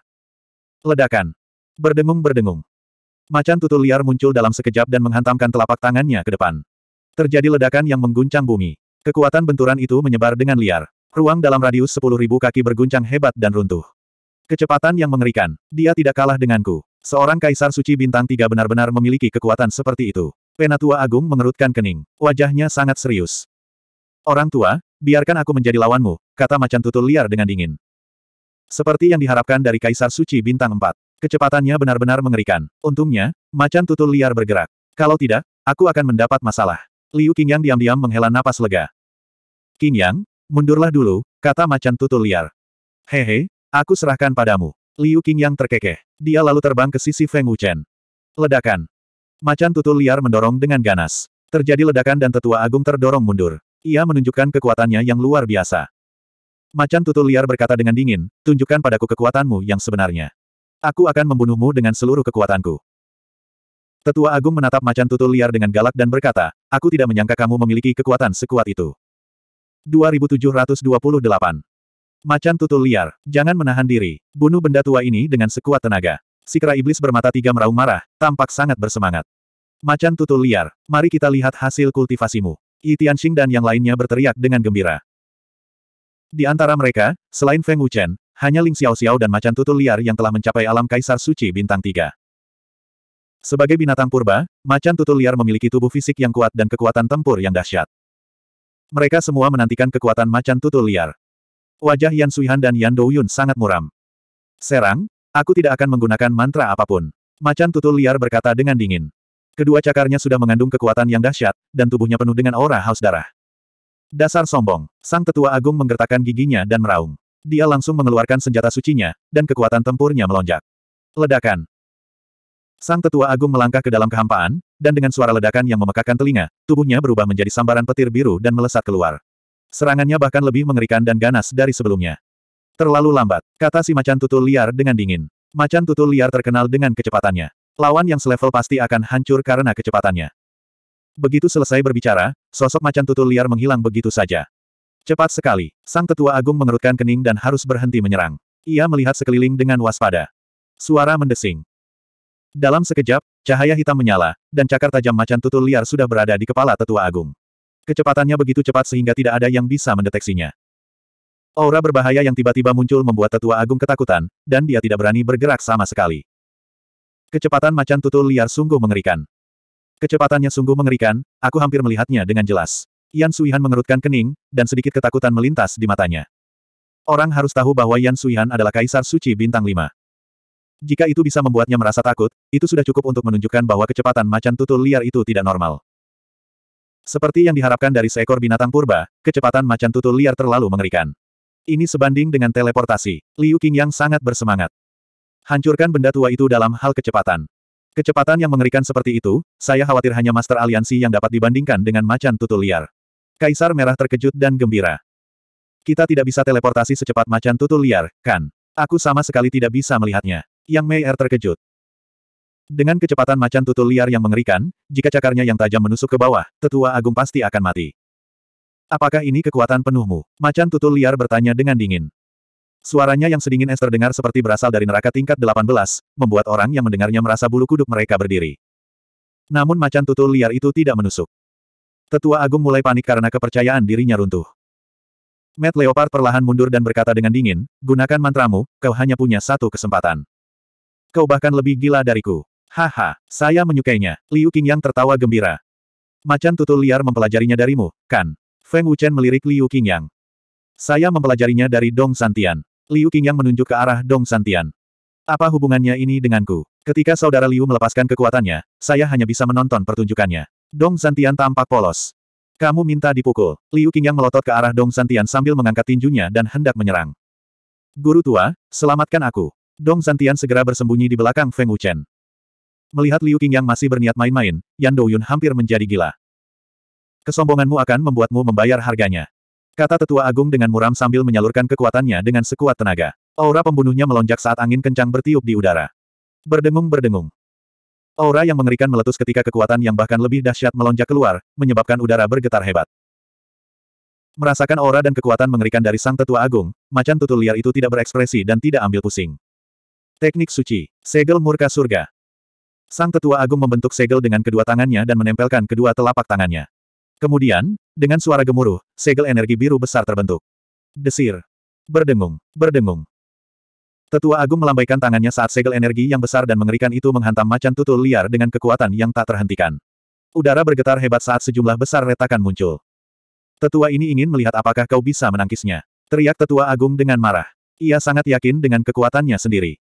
Ledakan. Berdengung-berdengung. Macan tutul liar muncul dalam sekejap dan menghantamkan telapak tangannya ke depan. Terjadi ledakan yang mengguncang bumi. Kekuatan benturan itu menyebar dengan liar. Ruang dalam radius 10.000 kaki berguncang hebat dan runtuh. Kecepatan yang mengerikan. Dia tidak kalah denganku. Seorang kaisar suci bintang tiga benar-benar memiliki kekuatan seperti itu. Penatua Agung mengerutkan kening. Wajahnya sangat serius. Orang tua, biarkan aku menjadi lawanmu, kata macan tutul liar dengan dingin. Seperti yang diharapkan dari kaisar suci bintang empat. Kecepatannya benar-benar mengerikan. Untungnya, macan tutul liar bergerak. Kalau tidak, aku akan mendapat masalah. Liu yang diam-diam menghela napas lega. yang, mundurlah dulu, kata macan tutul liar. Hehe, Aku serahkan padamu. Liu King yang terkekeh. Dia lalu terbang ke sisi Feng Wuchen. Ledakan. Macan tutul liar mendorong dengan ganas. Terjadi ledakan dan tetua agung terdorong mundur. Ia menunjukkan kekuatannya yang luar biasa. Macan tutul liar berkata dengan dingin, tunjukkan padaku kekuatanmu yang sebenarnya. Aku akan membunuhmu dengan seluruh kekuatanku. Tetua Agung menatap macan tutul liar dengan galak dan berkata, aku tidak menyangka kamu memiliki kekuatan sekuat itu. 2728 Macan tutul liar, jangan menahan diri, bunuh benda tua ini dengan sekuat tenaga. Sikra iblis bermata tiga meraung marah, tampak sangat bersemangat. Macan tutul liar, mari kita lihat hasil kultivasimu. Yi Tianxing dan yang lainnya berteriak dengan gembira. Di antara mereka, selain Feng Wuchen, hanya Ling Xiao Xiao dan macan tutul liar yang telah mencapai alam kaisar suci bintang tiga. Sebagai binatang purba, macan tutul liar memiliki tubuh fisik yang kuat dan kekuatan tempur yang dahsyat. Mereka semua menantikan kekuatan macan tutul liar. Wajah Yan Suihan dan Yan Douyun sangat muram. Serang, aku tidak akan menggunakan mantra apapun. Macan tutul liar berkata dengan dingin. Kedua cakarnya sudah mengandung kekuatan yang dahsyat, dan tubuhnya penuh dengan aura haus darah. Dasar sombong, sang tetua agung menggertakkan giginya dan meraung. Dia langsung mengeluarkan senjata sucinya, dan kekuatan tempurnya melonjak. Ledakan. Sang tetua agung melangkah ke dalam kehampaan, dan dengan suara ledakan yang memekakan telinga, tubuhnya berubah menjadi sambaran petir biru dan melesat keluar. Serangannya bahkan lebih mengerikan dan ganas dari sebelumnya. Terlalu lambat, kata si macan tutul liar dengan dingin. Macan tutul liar terkenal dengan kecepatannya. Lawan yang selevel pasti akan hancur karena kecepatannya. Begitu selesai berbicara, sosok macan tutul liar menghilang begitu saja. Cepat sekali, sang tetua agung mengerutkan kening dan harus berhenti menyerang. Ia melihat sekeliling dengan waspada. Suara mendesing. Dalam sekejap, cahaya hitam menyala, dan cakar tajam macan tutul liar sudah berada di kepala tetua agung. Kecepatannya begitu cepat sehingga tidak ada yang bisa mendeteksinya. Aura berbahaya yang tiba-tiba muncul membuat tetua agung ketakutan, dan dia tidak berani bergerak sama sekali. Kecepatan macan tutul liar sungguh mengerikan. Kecepatannya sungguh mengerikan, aku hampir melihatnya dengan jelas. Yan Suihan mengerutkan kening, dan sedikit ketakutan melintas di matanya. Orang harus tahu bahwa Yan Suihan adalah kaisar suci bintang Lima. Jika itu bisa membuatnya merasa takut, itu sudah cukup untuk menunjukkan bahwa kecepatan macan tutul liar itu tidak normal. Seperti yang diharapkan dari seekor binatang purba, kecepatan macan tutul liar terlalu mengerikan. Ini sebanding dengan teleportasi. Liu King yang sangat bersemangat. Hancurkan benda tua itu dalam hal kecepatan. Kecepatan yang mengerikan seperti itu, saya khawatir hanya Master Aliansi yang dapat dibandingkan dengan macan tutul liar. Kaisar Merah terkejut dan gembira. Kita tidak bisa teleportasi secepat macan tutul liar, kan? Aku sama sekali tidak bisa melihatnya. Yang Mei Er terkejut. Dengan kecepatan macan tutul liar yang mengerikan, jika cakarnya yang tajam menusuk ke bawah, tetua agung pasti akan mati. Apakah ini kekuatan penuhmu? Macan tutul liar bertanya dengan dingin. Suaranya yang sedingin es terdengar seperti berasal dari neraka tingkat 18, membuat orang yang mendengarnya merasa bulu kuduk mereka berdiri. Namun macan tutul liar itu tidak menusuk. Tetua Agung mulai panik karena kepercayaan dirinya runtuh. Matt Leopard perlahan mundur dan berkata dengan dingin, gunakan mantramu, kau hanya punya satu kesempatan. Kau bahkan lebih gila dariku. Haha, saya menyukainya. Liu Qingyang tertawa gembira. Macan tutul liar mempelajarinya darimu, kan? Feng Wuchen melirik Liu Qingyang. Saya mempelajarinya dari Dong Santian. Liu Qingyang menunjuk ke arah Dong Santian. Apa hubungannya ini denganku? Ketika saudara Liu melepaskan kekuatannya, saya hanya bisa menonton pertunjukannya. Dong Santian tampak polos. Kamu minta dipukul. Liu Qingyang melotot ke arah Dong Santian sambil mengangkat tinjunya dan hendak menyerang. Guru tua, selamatkan aku. Dong Santian segera bersembunyi di belakang Feng Wuchen. Melihat Liu Qing yang masih berniat main-main, Yan Douyun hampir menjadi gila. Kesombonganmu akan membuatmu membayar harganya. Kata tetua agung dengan muram sambil menyalurkan kekuatannya dengan sekuat tenaga. Aura pembunuhnya melonjak saat angin kencang bertiup di udara. Berdengung-berdengung. Aura yang mengerikan meletus ketika kekuatan yang bahkan lebih dahsyat melonjak keluar, menyebabkan udara bergetar hebat. Merasakan aura dan kekuatan mengerikan dari sang tetua agung, macan tutul liar itu tidak berekspresi dan tidak ambil pusing. Teknik suci, segel murka surga. Sang tetua agung membentuk segel dengan kedua tangannya dan menempelkan kedua telapak tangannya. Kemudian, dengan suara gemuruh, segel energi biru besar terbentuk. Desir. Berdengung. Berdengung. Tetua agung melambaikan tangannya saat segel energi yang besar dan mengerikan itu menghantam macan tutul liar dengan kekuatan yang tak terhentikan. Udara bergetar hebat saat sejumlah besar retakan muncul. Tetua ini ingin melihat apakah kau bisa menangkisnya. Teriak tetua agung dengan marah. Ia sangat yakin dengan kekuatannya sendiri.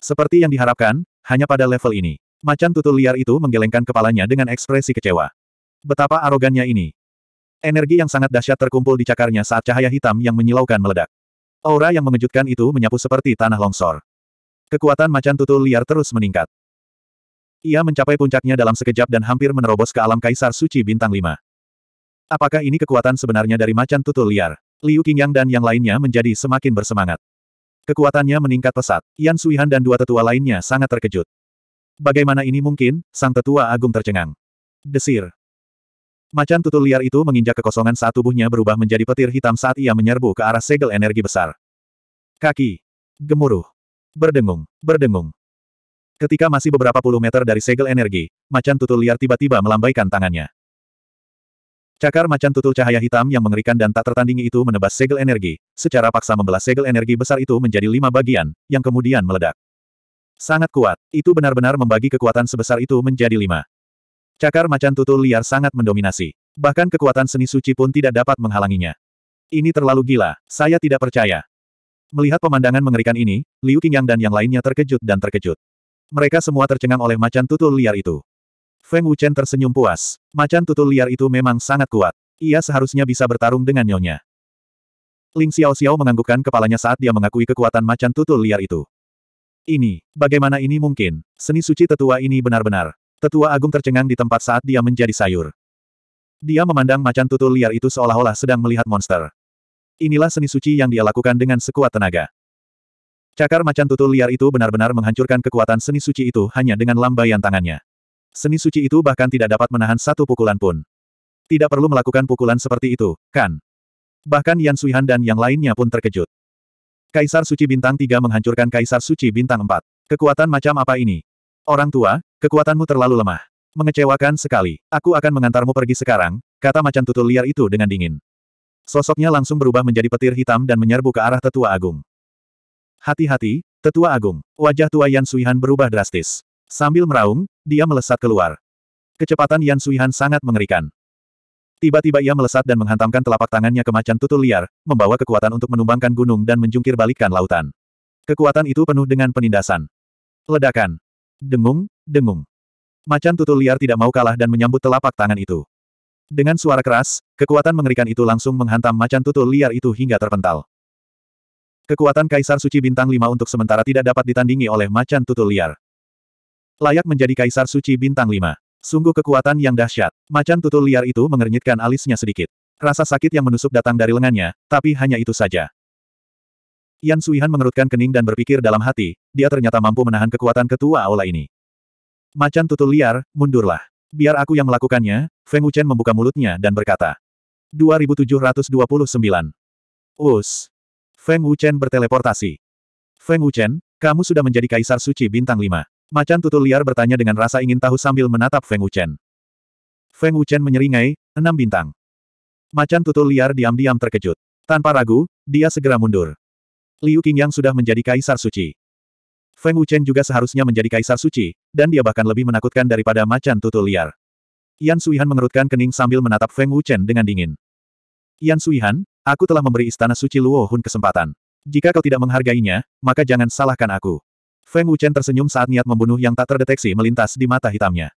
Seperti yang diharapkan, hanya pada level ini. Macan tutul liar itu menggelengkan kepalanya dengan ekspresi kecewa. Betapa arogannya ini. Energi yang sangat dahsyat terkumpul di cakarnya saat cahaya hitam yang menyilaukan meledak. Aura yang mengejutkan itu menyapu seperti tanah longsor. Kekuatan macan tutul liar terus meningkat. Ia mencapai puncaknya dalam sekejap dan hampir menerobos ke alam kaisar suci bintang Lima. Apakah ini kekuatan sebenarnya dari macan tutul liar? Liu Qingyang dan yang lainnya menjadi semakin bersemangat. Kekuatannya meningkat pesat. Yan Suihan dan dua tetua lainnya sangat terkejut. Bagaimana ini mungkin? Sang tetua agung tercengang. Desir. Macan tutul liar itu menginjak kekosongan saat tubuhnya berubah menjadi petir hitam saat ia menyerbu ke arah segel energi besar. Kaki. Gemuruh. Berdengung. Berdengung. Ketika masih beberapa puluh meter dari segel energi, macan tutul liar tiba-tiba melambaikan tangannya. Cakar macan tutul cahaya hitam yang mengerikan dan tak tertandingi itu menebas segel energi, secara paksa membelah segel energi besar itu menjadi lima bagian, yang kemudian meledak. Sangat kuat. Itu benar-benar membagi kekuatan sebesar itu menjadi lima. Cakar macan tutul liar sangat mendominasi. Bahkan kekuatan seni suci pun tidak dapat menghalanginya. Ini terlalu gila, saya tidak percaya. Melihat pemandangan mengerikan ini, Liu Qingyang dan yang lainnya terkejut dan terkejut. Mereka semua tercengang oleh macan tutul liar itu. Feng Wuchen tersenyum puas. Macan tutul liar itu memang sangat kuat. Ia seharusnya bisa bertarung dengan nyonya. Ling Xiao Xiao menganggukkan kepalanya saat dia mengakui kekuatan macan tutul liar itu. Ini, bagaimana ini mungkin? Seni suci tetua ini benar-benar. Tetua agung tercengang di tempat saat dia menjadi sayur. Dia memandang macan tutul liar itu seolah-olah sedang melihat monster. Inilah seni suci yang dia lakukan dengan sekuat tenaga. Cakar macan tutul liar itu benar-benar menghancurkan kekuatan seni suci itu hanya dengan lambaian tangannya. Seni suci itu bahkan tidak dapat menahan satu pukulan pun. Tidak perlu melakukan pukulan seperti itu, kan? Bahkan Yan Suihan dan yang lainnya pun terkejut. Kaisar Suci Bintang 3 menghancurkan Kaisar Suci Bintang 4. Kekuatan macam apa ini? Orang tua, kekuatanmu terlalu lemah. Mengecewakan sekali. Aku akan mengantarmu pergi sekarang, kata macan tutul liar itu dengan dingin. Sosoknya langsung berubah menjadi petir hitam dan menyerbu ke arah tetua agung. Hati-hati, tetua agung. Wajah tua Yan Suihan berubah drastis. Sambil meraung, dia melesat keluar. Kecepatan Yan Suihan sangat mengerikan. Tiba-tiba ia melesat dan menghantamkan telapak tangannya ke macan tutul liar, membawa kekuatan untuk menumbangkan gunung dan menjungkir balikkan lautan. Kekuatan itu penuh dengan penindasan. Ledakan. Dengung, dengung. Macan tutul liar tidak mau kalah dan menyambut telapak tangan itu. Dengan suara keras, kekuatan mengerikan itu langsung menghantam macan tutul liar itu hingga terpental. Kekuatan Kaisar Suci Bintang 5 untuk sementara tidak dapat ditandingi oleh macan tutul liar. Layak menjadi Kaisar Suci Bintang 5. Sungguh kekuatan yang dahsyat. Macan tutul liar itu mengernyitkan alisnya sedikit. Rasa sakit yang menusuk datang dari lengannya, tapi hanya itu saja. Yan Suihan mengerutkan kening dan berpikir dalam hati, dia ternyata mampu menahan kekuatan ketua aula ini. Macan tutul liar, mundurlah. Biar aku yang melakukannya, Feng Wuchen membuka mulutnya dan berkata. 2729. Us. Feng Wuchen berteleportasi. Feng Wuchen, kamu sudah menjadi kaisar suci bintang 5. Macan tutul liar bertanya dengan rasa ingin tahu sambil menatap Feng Wuchen. Feng Wuchen menyeringai, enam bintang. Macan tutul liar diam-diam terkejut. Tanpa ragu, dia segera mundur. Liu yang sudah menjadi kaisar suci. Feng Wuchen juga seharusnya menjadi kaisar suci, dan dia bahkan lebih menakutkan daripada macan tutul liar. Yan Suihan mengerutkan kening sambil menatap Feng Wuchen dengan dingin. Yan Suihan, aku telah memberi istana suci Luo Hun kesempatan. Jika kau tidak menghargainya, maka jangan salahkan aku. Feng Wuchen tersenyum saat niat membunuh yang tak terdeteksi melintas di mata hitamnya.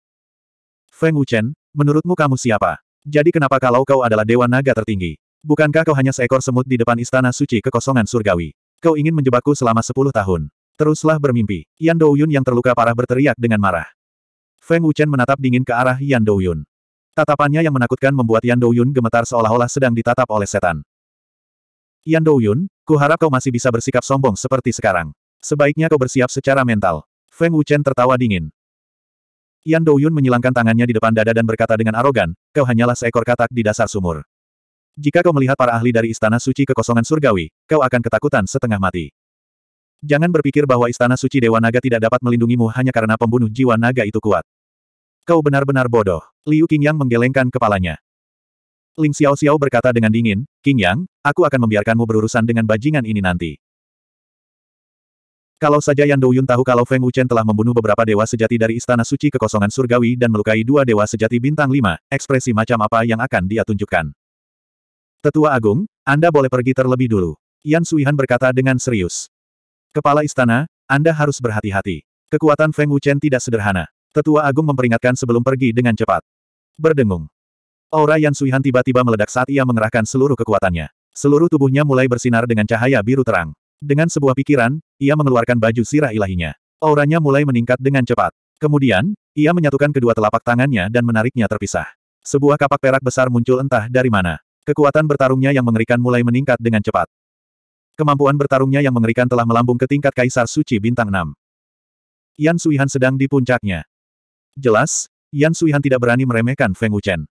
Feng Wuchen, menurutmu kamu siapa? Jadi kenapa kalau kau adalah dewa naga tertinggi? Bukankah kau hanya seekor semut di depan istana suci kekosongan surgawi? Kau ingin menjebakku selama sepuluh tahun. Teruslah bermimpi. Yan Douyun yang terluka parah berteriak dengan marah. Feng Wuchen menatap dingin ke arah Yan Douyun. Tatapannya yang menakutkan membuat Yan Douyun gemetar seolah-olah sedang ditatap oleh setan. Yan Douyun, ku harap kau masih bisa bersikap sombong seperti sekarang. Sebaiknya kau bersiap secara mental. Feng Wuchen tertawa dingin. Yan Douyun menyilangkan tangannya di depan dada dan berkata dengan arogan, kau hanyalah seekor katak di dasar sumur. Jika kau melihat para ahli dari Istana Suci kekosongan surgawi, kau akan ketakutan setengah mati. Jangan berpikir bahwa Istana Suci Dewa Naga tidak dapat melindungimu hanya karena pembunuh jiwa naga itu kuat. Kau benar-benar bodoh. Liu Qingyang menggelengkan kepalanya. Ling Xiao Xiao berkata dengan dingin, Qingyang, aku akan membiarkanmu berurusan dengan bajingan ini nanti. Kalau saja Yan Douyun tahu kalau Feng Wuchen telah membunuh beberapa dewa sejati dari Istana Suci Kekosongan Surgawi dan melukai dua dewa sejati bintang lima, ekspresi macam apa yang akan dia tunjukkan. Tetua Agung, Anda boleh pergi terlebih dulu. Yan Suihan berkata dengan serius. Kepala Istana, Anda harus berhati-hati. Kekuatan Feng Wuchen tidak sederhana. Tetua Agung memperingatkan sebelum pergi dengan cepat. Berdengung. Aura Yan Suihan tiba-tiba meledak saat ia mengerahkan seluruh kekuatannya. Seluruh tubuhnya mulai bersinar dengan cahaya biru terang. Dengan sebuah pikiran, ia mengeluarkan baju sirah ilahinya. Auranya mulai meningkat dengan cepat. Kemudian, ia menyatukan kedua telapak tangannya dan menariknya terpisah. Sebuah kapak perak besar muncul entah dari mana. Kekuatan bertarungnya yang mengerikan mulai meningkat dengan cepat. Kemampuan bertarungnya yang mengerikan telah melambung ke tingkat Kaisar Suci Bintang 6. Yan Suihan sedang di puncaknya. Jelas, Yan Suihan tidak berani meremehkan Feng Wuchen.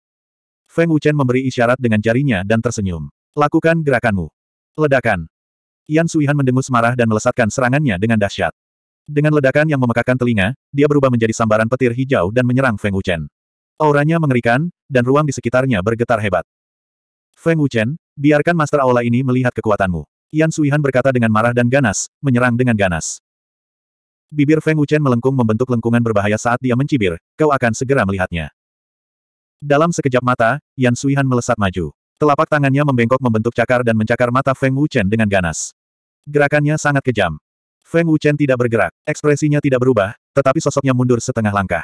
Feng Wuchen memberi isyarat dengan jarinya dan tersenyum. Lakukan gerakanmu. Ledakan. Yan Suihan mendengus marah dan melesatkan serangannya dengan dahsyat. Dengan ledakan yang memekakan telinga, dia berubah menjadi sambaran petir hijau dan menyerang Feng Wuchen. Auranya mengerikan, dan ruang di sekitarnya bergetar hebat. Feng Wuchen, biarkan Master Aula ini melihat kekuatanmu. Yan Suihan berkata dengan marah dan ganas, menyerang dengan ganas. Bibir Feng Wuchen melengkung membentuk lengkungan berbahaya saat dia mencibir, kau akan segera melihatnya. Dalam sekejap mata, Yan Suihan melesat maju. Telapak tangannya membengkok membentuk cakar dan mencakar mata Feng Wuchen dengan ganas. Gerakannya sangat kejam. Feng Wuchen tidak bergerak, ekspresinya tidak berubah, tetapi sosoknya mundur setengah langkah.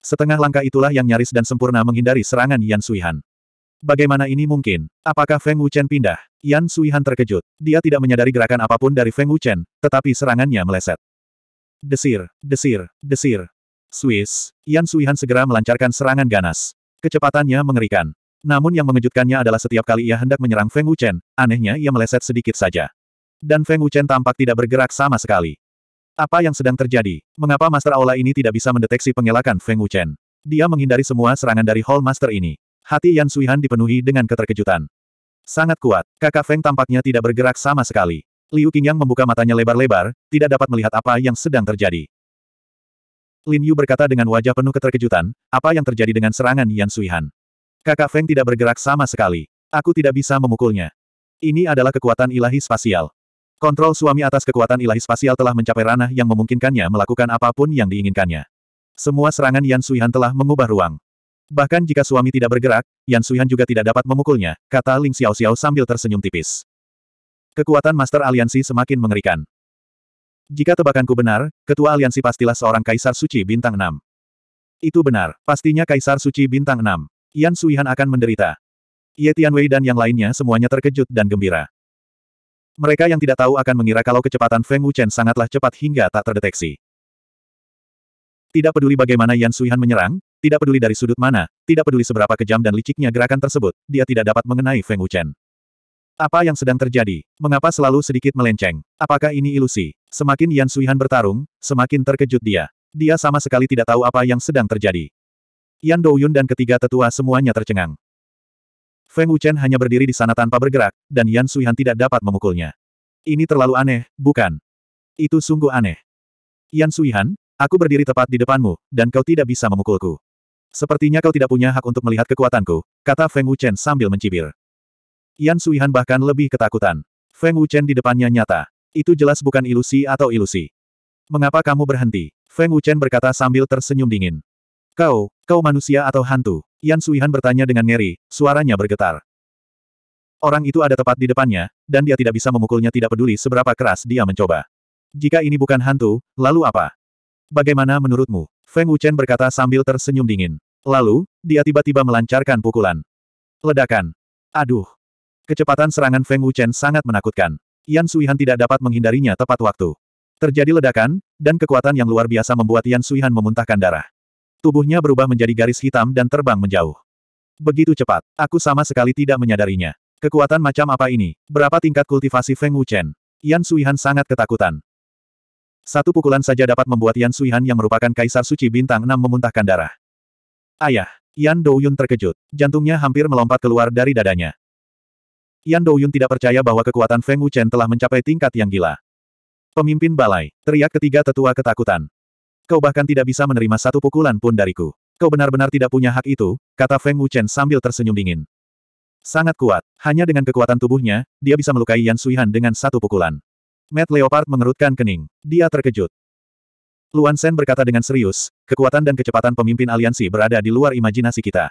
Setengah langkah itulah yang nyaris dan sempurna menghindari serangan Yan Suihan. Bagaimana ini mungkin? Apakah Feng Wuchen pindah? Yan Suihan terkejut. Dia tidak menyadari gerakan apapun dari Feng Wuchen, tetapi serangannya meleset. Desir, desir, desir. Swiss, Yan Suihan segera melancarkan serangan ganas. Kecepatannya mengerikan. Namun yang mengejutkannya adalah setiap kali ia hendak menyerang Feng Wuchen, anehnya ia meleset sedikit saja. Dan Feng Wuchen tampak tidak bergerak sama sekali. Apa yang sedang terjadi? Mengapa Master Aula ini tidak bisa mendeteksi pengelakan Feng Wuchen? Dia menghindari semua serangan dari Hall Master ini. Hati Yan Suihan dipenuhi dengan keterkejutan. Sangat kuat, kakak Feng tampaknya tidak bergerak sama sekali. Liu Qingyang membuka matanya lebar-lebar, tidak dapat melihat apa yang sedang terjadi. Lin Yu berkata dengan wajah penuh keterkejutan, apa yang terjadi dengan serangan Yan Suihan? Kakak Feng tidak bergerak sama sekali. Aku tidak bisa memukulnya. Ini adalah kekuatan ilahi spasial. Kontrol suami atas kekuatan ilahi spasial telah mencapai ranah yang memungkinkannya melakukan apapun yang diinginkannya. Semua serangan Yan Suihan telah mengubah ruang. Bahkan jika suami tidak bergerak, Yan Suihan juga tidak dapat memukulnya, kata Ling Xiao Xiao sambil tersenyum tipis. Kekuatan Master Aliansi semakin mengerikan. Jika tebakanku benar, ketua aliansi pastilah seorang kaisar suci bintang 6. Itu benar, pastinya kaisar suci bintang 6. Yan Suihan akan menderita. Ye Tianwei dan yang lainnya semuanya terkejut dan gembira. Mereka yang tidak tahu akan mengira kalau kecepatan Feng Wuchen sangatlah cepat hingga tak terdeteksi. Tidak peduli bagaimana Yan Suihan menyerang, tidak peduli dari sudut mana, tidak peduli seberapa kejam dan liciknya gerakan tersebut, dia tidak dapat mengenai Feng Wuchen. Apa yang sedang terjadi? Mengapa selalu sedikit melenceng? Apakah ini ilusi? Semakin Yan Suihan bertarung, semakin terkejut dia. Dia sama sekali tidak tahu apa yang sedang terjadi. Yan Douyun dan ketiga tetua semuanya tercengang. Feng Wuchen hanya berdiri di sana tanpa bergerak, dan Yan Suihan tidak dapat memukulnya. Ini terlalu aneh, bukan? Itu sungguh aneh. Yan Suihan, aku berdiri tepat di depanmu, dan kau tidak bisa memukulku. Sepertinya kau tidak punya hak untuk melihat kekuatanku, kata Feng Wuchen sambil mencibir. Yan Suihan bahkan lebih ketakutan. Feng Wuchen di depannya nyata. Itu jelas bukan ilusi atau ilusi. Mengapa kamu berhenti? Feng Wuchen berkata sambil tersenyum dingin. Kau, kau manusia atau hantu? Yan Suihan bertanya dengan ngeri, suaranya bergetar. Orang itu ada tepat di depannya, dan dia tidak bisa memukulnya tidak peduli seberapa keras dia mencoba. Jika ini bukan hantu, lalu apa? Bagaimana menurutmu? Feng Wuchen berkata sambil tersenyum dingin. Lalu, dia tiba-tiba melancarkan pukulan. Ledakan. Aduh. Kecepatan serangan Feng Wuchen sangat menakutkan. Yan Suihan tidak dapat menghindarinya tepat waktu. Terjadi ledakan, dan kekuatan yang luar biasa membuat Yan Suihan memuntahkan darah. Tubuhnya berubah menjadi garis hitam dan terbang menjauh. Begitu cepat, aku sama sekali tidak menyadarinya. Kekuatan macam apa ini? Berapa tingkat kultivasi Feng Wuchen? Yan Suihan sangat ketakutan. Satu pukulan saja dapat membuat Yan Suihan yang merupakan kaisar suci bintang 6 memuntahkan darah. Ayah, Yan Douyun terkejut. Jantungnya hampir melompat keluar dari dadanya. Yan Douyun tidak percaya bahwa kekuatan Feng Wuchen telah mencapai tingkat yang gila. Pemimpin balai, teriak ketiga tetua ketakutan. Kau bahkan tidak bisa menerima satu pukulan pun dariku. Kau benar-benar tidak punya hak itu, kata Feng Wuchen sambil tersenyum dingin. Sangat kuat, hanya dengan kekuatan tubuhnya, dia bisa melukai Yan Suihan dengan satu pukulan. Matt Leopard mengerutkan kening. Dia terkejut. Luan Sen berkata dengan serius, kekuatan dan kecepatan pemimpin aliansi berada di luar imajinasi kita.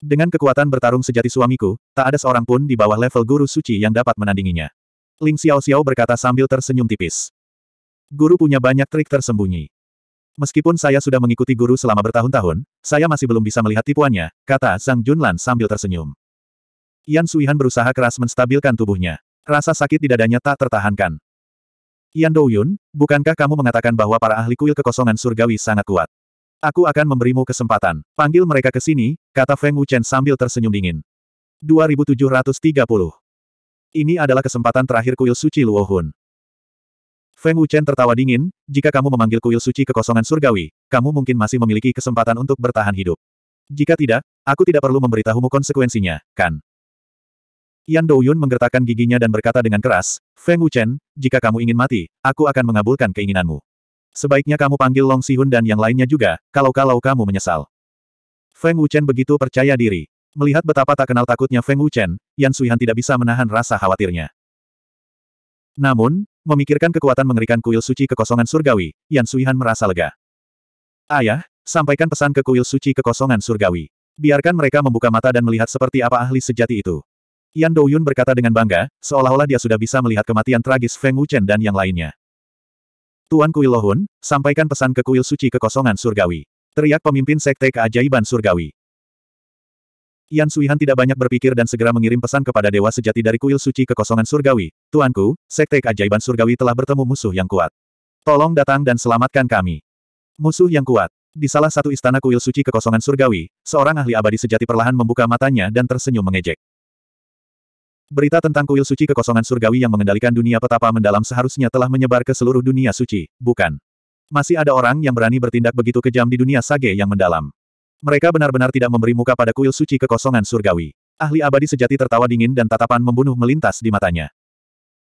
Dengan kekuatan bertarung sejati suamiku, tak ada seorang pun di bawah level guru suci yang dapat menandinginya. Ling Xiao Xiao berkata sambil tersenyum tipis. Guru punya banyak trik tersembunyi. Meskipun saya sudah mengikuti guru selama bertahun-tahun, saya masih belum bisa melihat tipuannya, kata Zhang Junlan sambil tersenyum. Yan Suihan berusaha keras menstabilkan tubuhnya. Rasa sakit di dadanya tak tertahankan. Yan Douyun, bukankah kamu mengatakan bahwa para ahli kuil kekosongan surgawi sangat kuat? Aku akan memberimu kesempatan. Panggil mereka ke sini, kata Feng Wuchen sambil tersenyum dingin. 2730. Ini adalah kesempatan terakhir kuil suci Luohun. Feng Wuchen tertawa dingin, jika kamu memanggil kuil suci kekosongan surgawi, kamu mungkin masih memiliki kesempatan untuk bertahan hidup. Jika tidak, aku tidak perlu memberitahumu konsekuensinya, kan? Yan Douyun menggertakkan giginya dan berkata dengan keras, Feng Wuchen, jika kamu ingin mati, aku akan mengabulkan keinginanmu. Sebaiknya kamu panggil Long Sihun dan yang lainnya juga, kalau-kalau kamu menyesal. Feng Wuchen begitu percaya diri. Melihat betapa tak kenal takutnya Feng Wuchen, Yan Suihan tidak bisa menahan rasa khawatirnya. Namun, memikirkan kekuatan mengerikan kuil suci kekosongan surgawi, Yan Suihan merasa lega. Ayah, sampaikan pesan ke kuil suci kekosongan surgawi. Biarkan mereka membuka mata dan melihat seperti apa ahli sejati itu. Yan Douyun berkata dengan bangga, seolah-olah dia sudah bisa melihat kematian tragis Feng Wuchen dan yang lainnya. Tuan Kuil Lohun, sampaikan pesan ke kuil suci kekosongan surgawi. Teriak pemimpin sekte keajaiban surgawi. Yan Suihan tidak banyak berpikir dan segera mengirim pesan kepada Dewa Sejati dari kuil suci kekosongan surgawi, Tuanku, Sekte Keajaiban Surgawi telah bertemu musuh yang kuat. Tolong datang dan selamatkan kami. Musuh yang kuat. Di salah satu istana kuil suci kekosongan surgawi, seorang ahli abadi sejati perlahan membuka matanya dan tersenyum mengejek. Berita tentang kuil suci kekosongan surgawi yang mengendalikan dunia petapa mendalam seharusnya telah menyebar ke seluruh dunia suci, bukan? Masih ada orang yang berani bertindak begitu kejam di dunia sage yang mendalam. Mereka benar-benar tidak memberi muka pada kuil suci kekosongan surgawi. Ahli abadi sejati tertawa dingin dan tatapan membunuh melintas di matanya.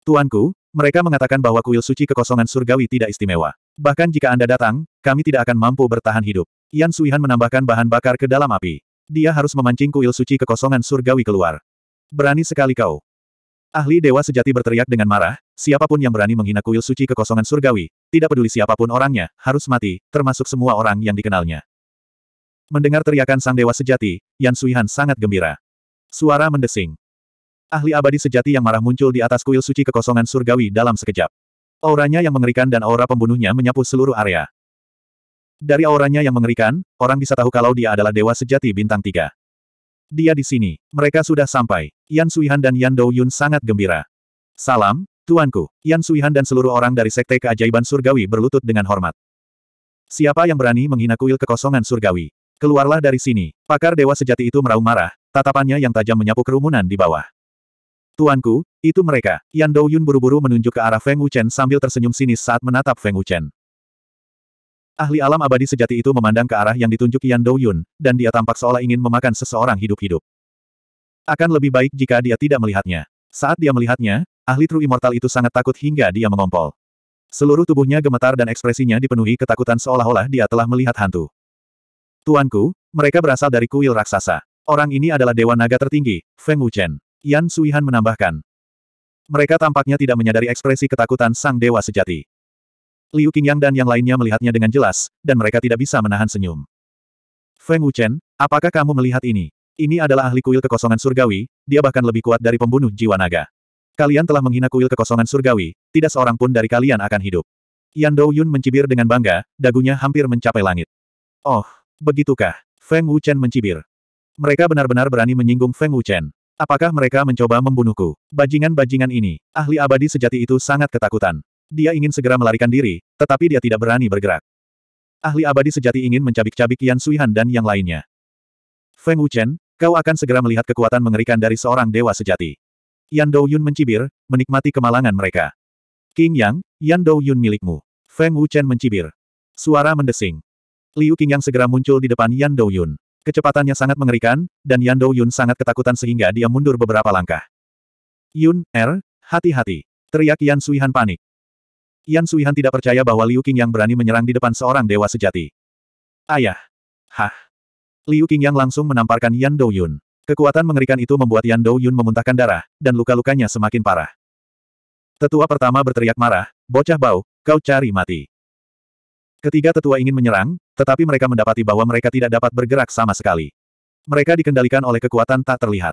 Tuanku, mereka mengatakan bahwa kuil suci kekosongan surgawi tidak istimewa. Bahkan jika Anda datang, kami tidak akan mampu bertahan hidup. Yan Suihan menambahkan bahan bakar ke dalam api. Dia harus memancing kuil suci kekosongan surgawi keluar. Berani sekali kau. Ahli Dewa Sejati berteriak dengan marah, siapapun yang berani menghina kuil suci kekosongan surgawi, tidak peduli siapapun orangnya, harus mati, termasuk semua orang yang dikenalnya. Mendengar teriakan sang dewa sejati, Yan Suihan sangat gembira. Suara mendesing. Ahli abadi sejati yang marah muncul di atas kuil suci kekosongan surgawi dalam sekejap. Auranya yang mengerikan dan aura pembunuhnya menyapu seluruh area. Dari auranya yang mengerikan, orang bisa tahu kalau dia adalah dewa sejati bintang tiga. Dia di sini. Mereka sudah sampai. Yan Suihan dan Yan Douyun sangat gembira. Salam, Tuanku. Yan Suihan dan seluruh orang dari Sekte Keajaiban Surgawi berlutut dengan hormat. Siapa yang berani menghina kuil kekosongan surgawi? Keluarlah dari sini. Pakar dewa sejati itu meraung marah, tatapannya yang tajam menyapu kerumunan di bawah. Tuanku, itu mereka. Yan Douyun buru-buru menunjuk ke arah Feng Wuchen sambil tersenyum sinis saat menatap Feng Wuchen. Ahli alam abadi sejati itu memandang ke arah yang ditunjuk Yan Douyun, dan dia tampak seolah ingin memakan seseorang hidup-hidup. Akan lebih baik jika dia tidak melihatnya. Saat dia melihatnya, ahli True Immortal itu sangat takut hingga dia mengompol. Seluruh tubuhnya gemetar dan ekspresinya dipenuhi ketakutan seolah-olah dia telah melihat hantu. Tuanku, mereka berasal dari kuil raksasa. Orang ini adalah dewa naga tertinggi, Feng Wuchen. Yan Suihan menambahkan. Mereka tampaknya tidak menyadari ekspresi ketakutan sang dewa sejati. Liu Qingyang dan yang lainnya melihatnya dengan jelas, dan mereka tidak bisa menahan senyum. Feng Wuchen, apakah kamu melihat ini? Ini adalah ahli kuil kekosongan surgawi, dia bahkan lebih kuat dari pembunuh jiwa naga. Kalian telah menghina kuil kekosongan surgawi, tidak seorang pun dari kalian akan hidup. Yan Dou Yun mencibir dengan bangga, dagunya hampir mencapai langit. Oh, Begitukah? Feng Wuchen mencibir. Mereka benar-benar berani menyinggung Feng Wuchen. Apakah mereka mencoba membunuhku? Bajingan-bajingan ini, ahli abadi sejati itu sangat ketakutan. Dia ingin segera melarikan diri, tetapi dia tidak berani bergerak. Ahli abadi sejati ingin mencabik-cabik Yan Suihan dan yang lainnya. Feng Wuchen, kau akan segera melihat kekuatan mengerikan dari seorang dewa sejati. Yan Douyun mencibir, menikmati kemalangan mereka. King Yang, Yan Douyun milikmu. Feng Wuchen mencibir. Suara mendesing. Liu yang segera muncul di depan Yan Douyun. Kecepatannya sangat mengerikan, dan Yan Douyun sangat ketakutan sehingga dia mundur beberapa langkah. Yun, Er, hati-hati. Teriak Yan Suihan panik. Yan Suihan tidak percaya bahwa Liu yang berani menyerang di depan seorang dewa sejati. Ayah. Hah. Liu yang langsung menamparkan Yan Douyun. Kekuatan mengerikan itu membuat Yan Douyun memuntahkan darah, dan luka-lukanya semakin parah. Tetua pertama berteriak marah, bocah bau, kau cari mati. Ketiga tetua ingin menyerang, tetapi mereka mendapati bahwa mereka tidak dapat bergerak sama sekali. Mereka dikendalikan oleh kekuatan tak terlihat.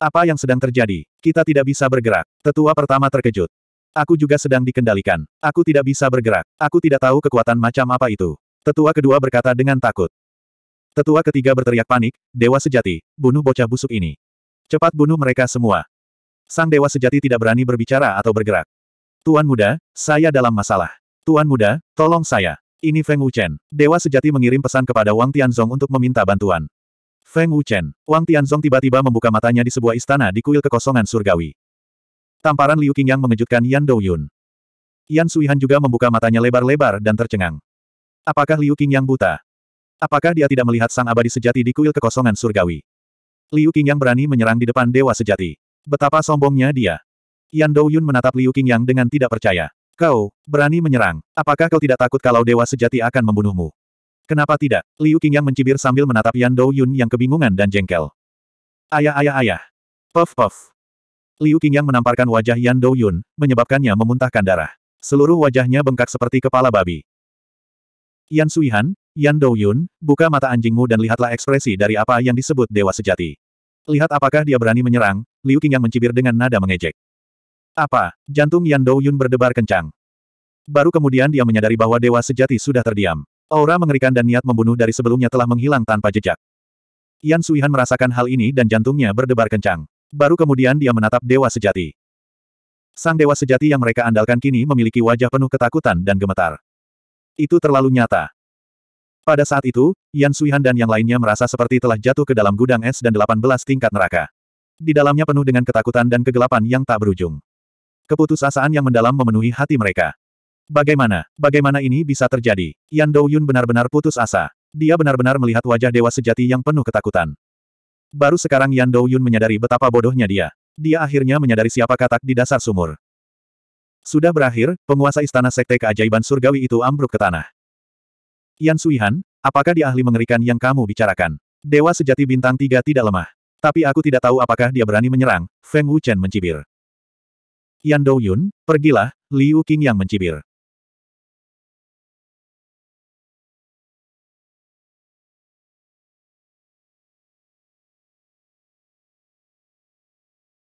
Apa yang sedang terjadi? Kita tidak bisa bergerak. Tetua pertama terkejut. Aku juga sedang dikendalikan. Aku tidak bisa bergerak. Aku tidak tahu kekuatan macam apa itu. Tetua kedua berkata dengan takut. Tetua ketiga berteriak panik, Dewa Sejati, bunuh bocah busuk ini. Cepat bunuh mereka semua. Sang Dewa Sejati tidak berani berbicara atau bergerak. Tuan muda, saya dalam masalah. Tuan muda, tolong saya. Ini Feng Wuchen. Dewa sejati mengirim pesan kepada Wang Tianzong untuk meminta bantuan. Feng Wuchen. Wang Tianzong tiba-tiba membuka matanya di sebuah istana di kuil kekosongan surgawi. Tamparan Liu Qingyang mengejutkan Yan Douyun. Yan Suihan juga membuka matanya lebar-lebar dan tercengang. Apakah Liu Qingyang buta? Apakah dia tidak melihat sang abadi sejati di kuil kekosongan surgawi? Liu Qingyang berani menyerang di depan dewa sejati. Betapa sombongnya dia. Yan Douyun menatap Liu Qingyang dengan tidak percaya. Kau, berani menyerang. Apakah kau tidak takut kalau dewa sejati akan membunuhmu? Kenapa tidak? Liu Qingyang mencibir sambil menatap Yan Douyun yang kebingungan dan jengkel. Ayah ayah ayah. Puff puff. Liu Qingyang menamparkan wajah Yan Douyun, menyebabkannya memuntahkan darah. Seluruh wajahnya bengkak seperti kepala babi. Yan Suihan, Yan Douyun, buka mata anjingmu dan lihatlah ekspresi dari apa yang disebut dewa sejati. Lihat apakah dia berani menyerang, Liu Qingyang mencibir dengan nada mengejek. Apa? Jantung Yan Douyun berdebar kencang. Baru kemudian dia menyadari bahwa dewa sejati sudah terdiam. Aura mengerikan dan niat membunuh dari sebelumnya telah menghilang tanpa jejak. Yan Suihan merasakan hal ini dan jantungnya berdebar kencang. Baru kemudian dia menatap dewa sejati. Sang dewa sejati yang mereka andalkan kini memiliki wajah penuh ketakutan dan gemetar. Itu terlalu nyata. Pada saat itu, Yan Suihan dan yang lainnya merasa seperti telah jatuh ke dalam gudang es dan 18 tingkat neraka. Di dalamnya penuh dengan ketakutan dan kegelapan yang tak berujung. Keputusasaan yang mendalam memenuhi hati mereka. Bagaimana, bagaimana ini bisa terjadi? Yan Douyun benar-benar putus asa. Dia benar-benar melihat wajah dewa sejati yang penuh ketakutan. Baru sekarang Yan Douyun menyadari betapa bodohnya dia. Dia akhirnya menyadari siapa katak di dasar sumur. Sudah berakhir, penguasa istana sekte keajaiban surgawi itu ambruk ke tanah. Yan Suihan, apakah di ahli mengerikan yang kamu bicarakan? Dewa sejati bintang tiga tidak lemah. Tapi aku tidak tahu apakah dia berani menyerang, Feng Wuchen mencibir. Yan Douyun, pergilah, Liu Qing yang mencibir.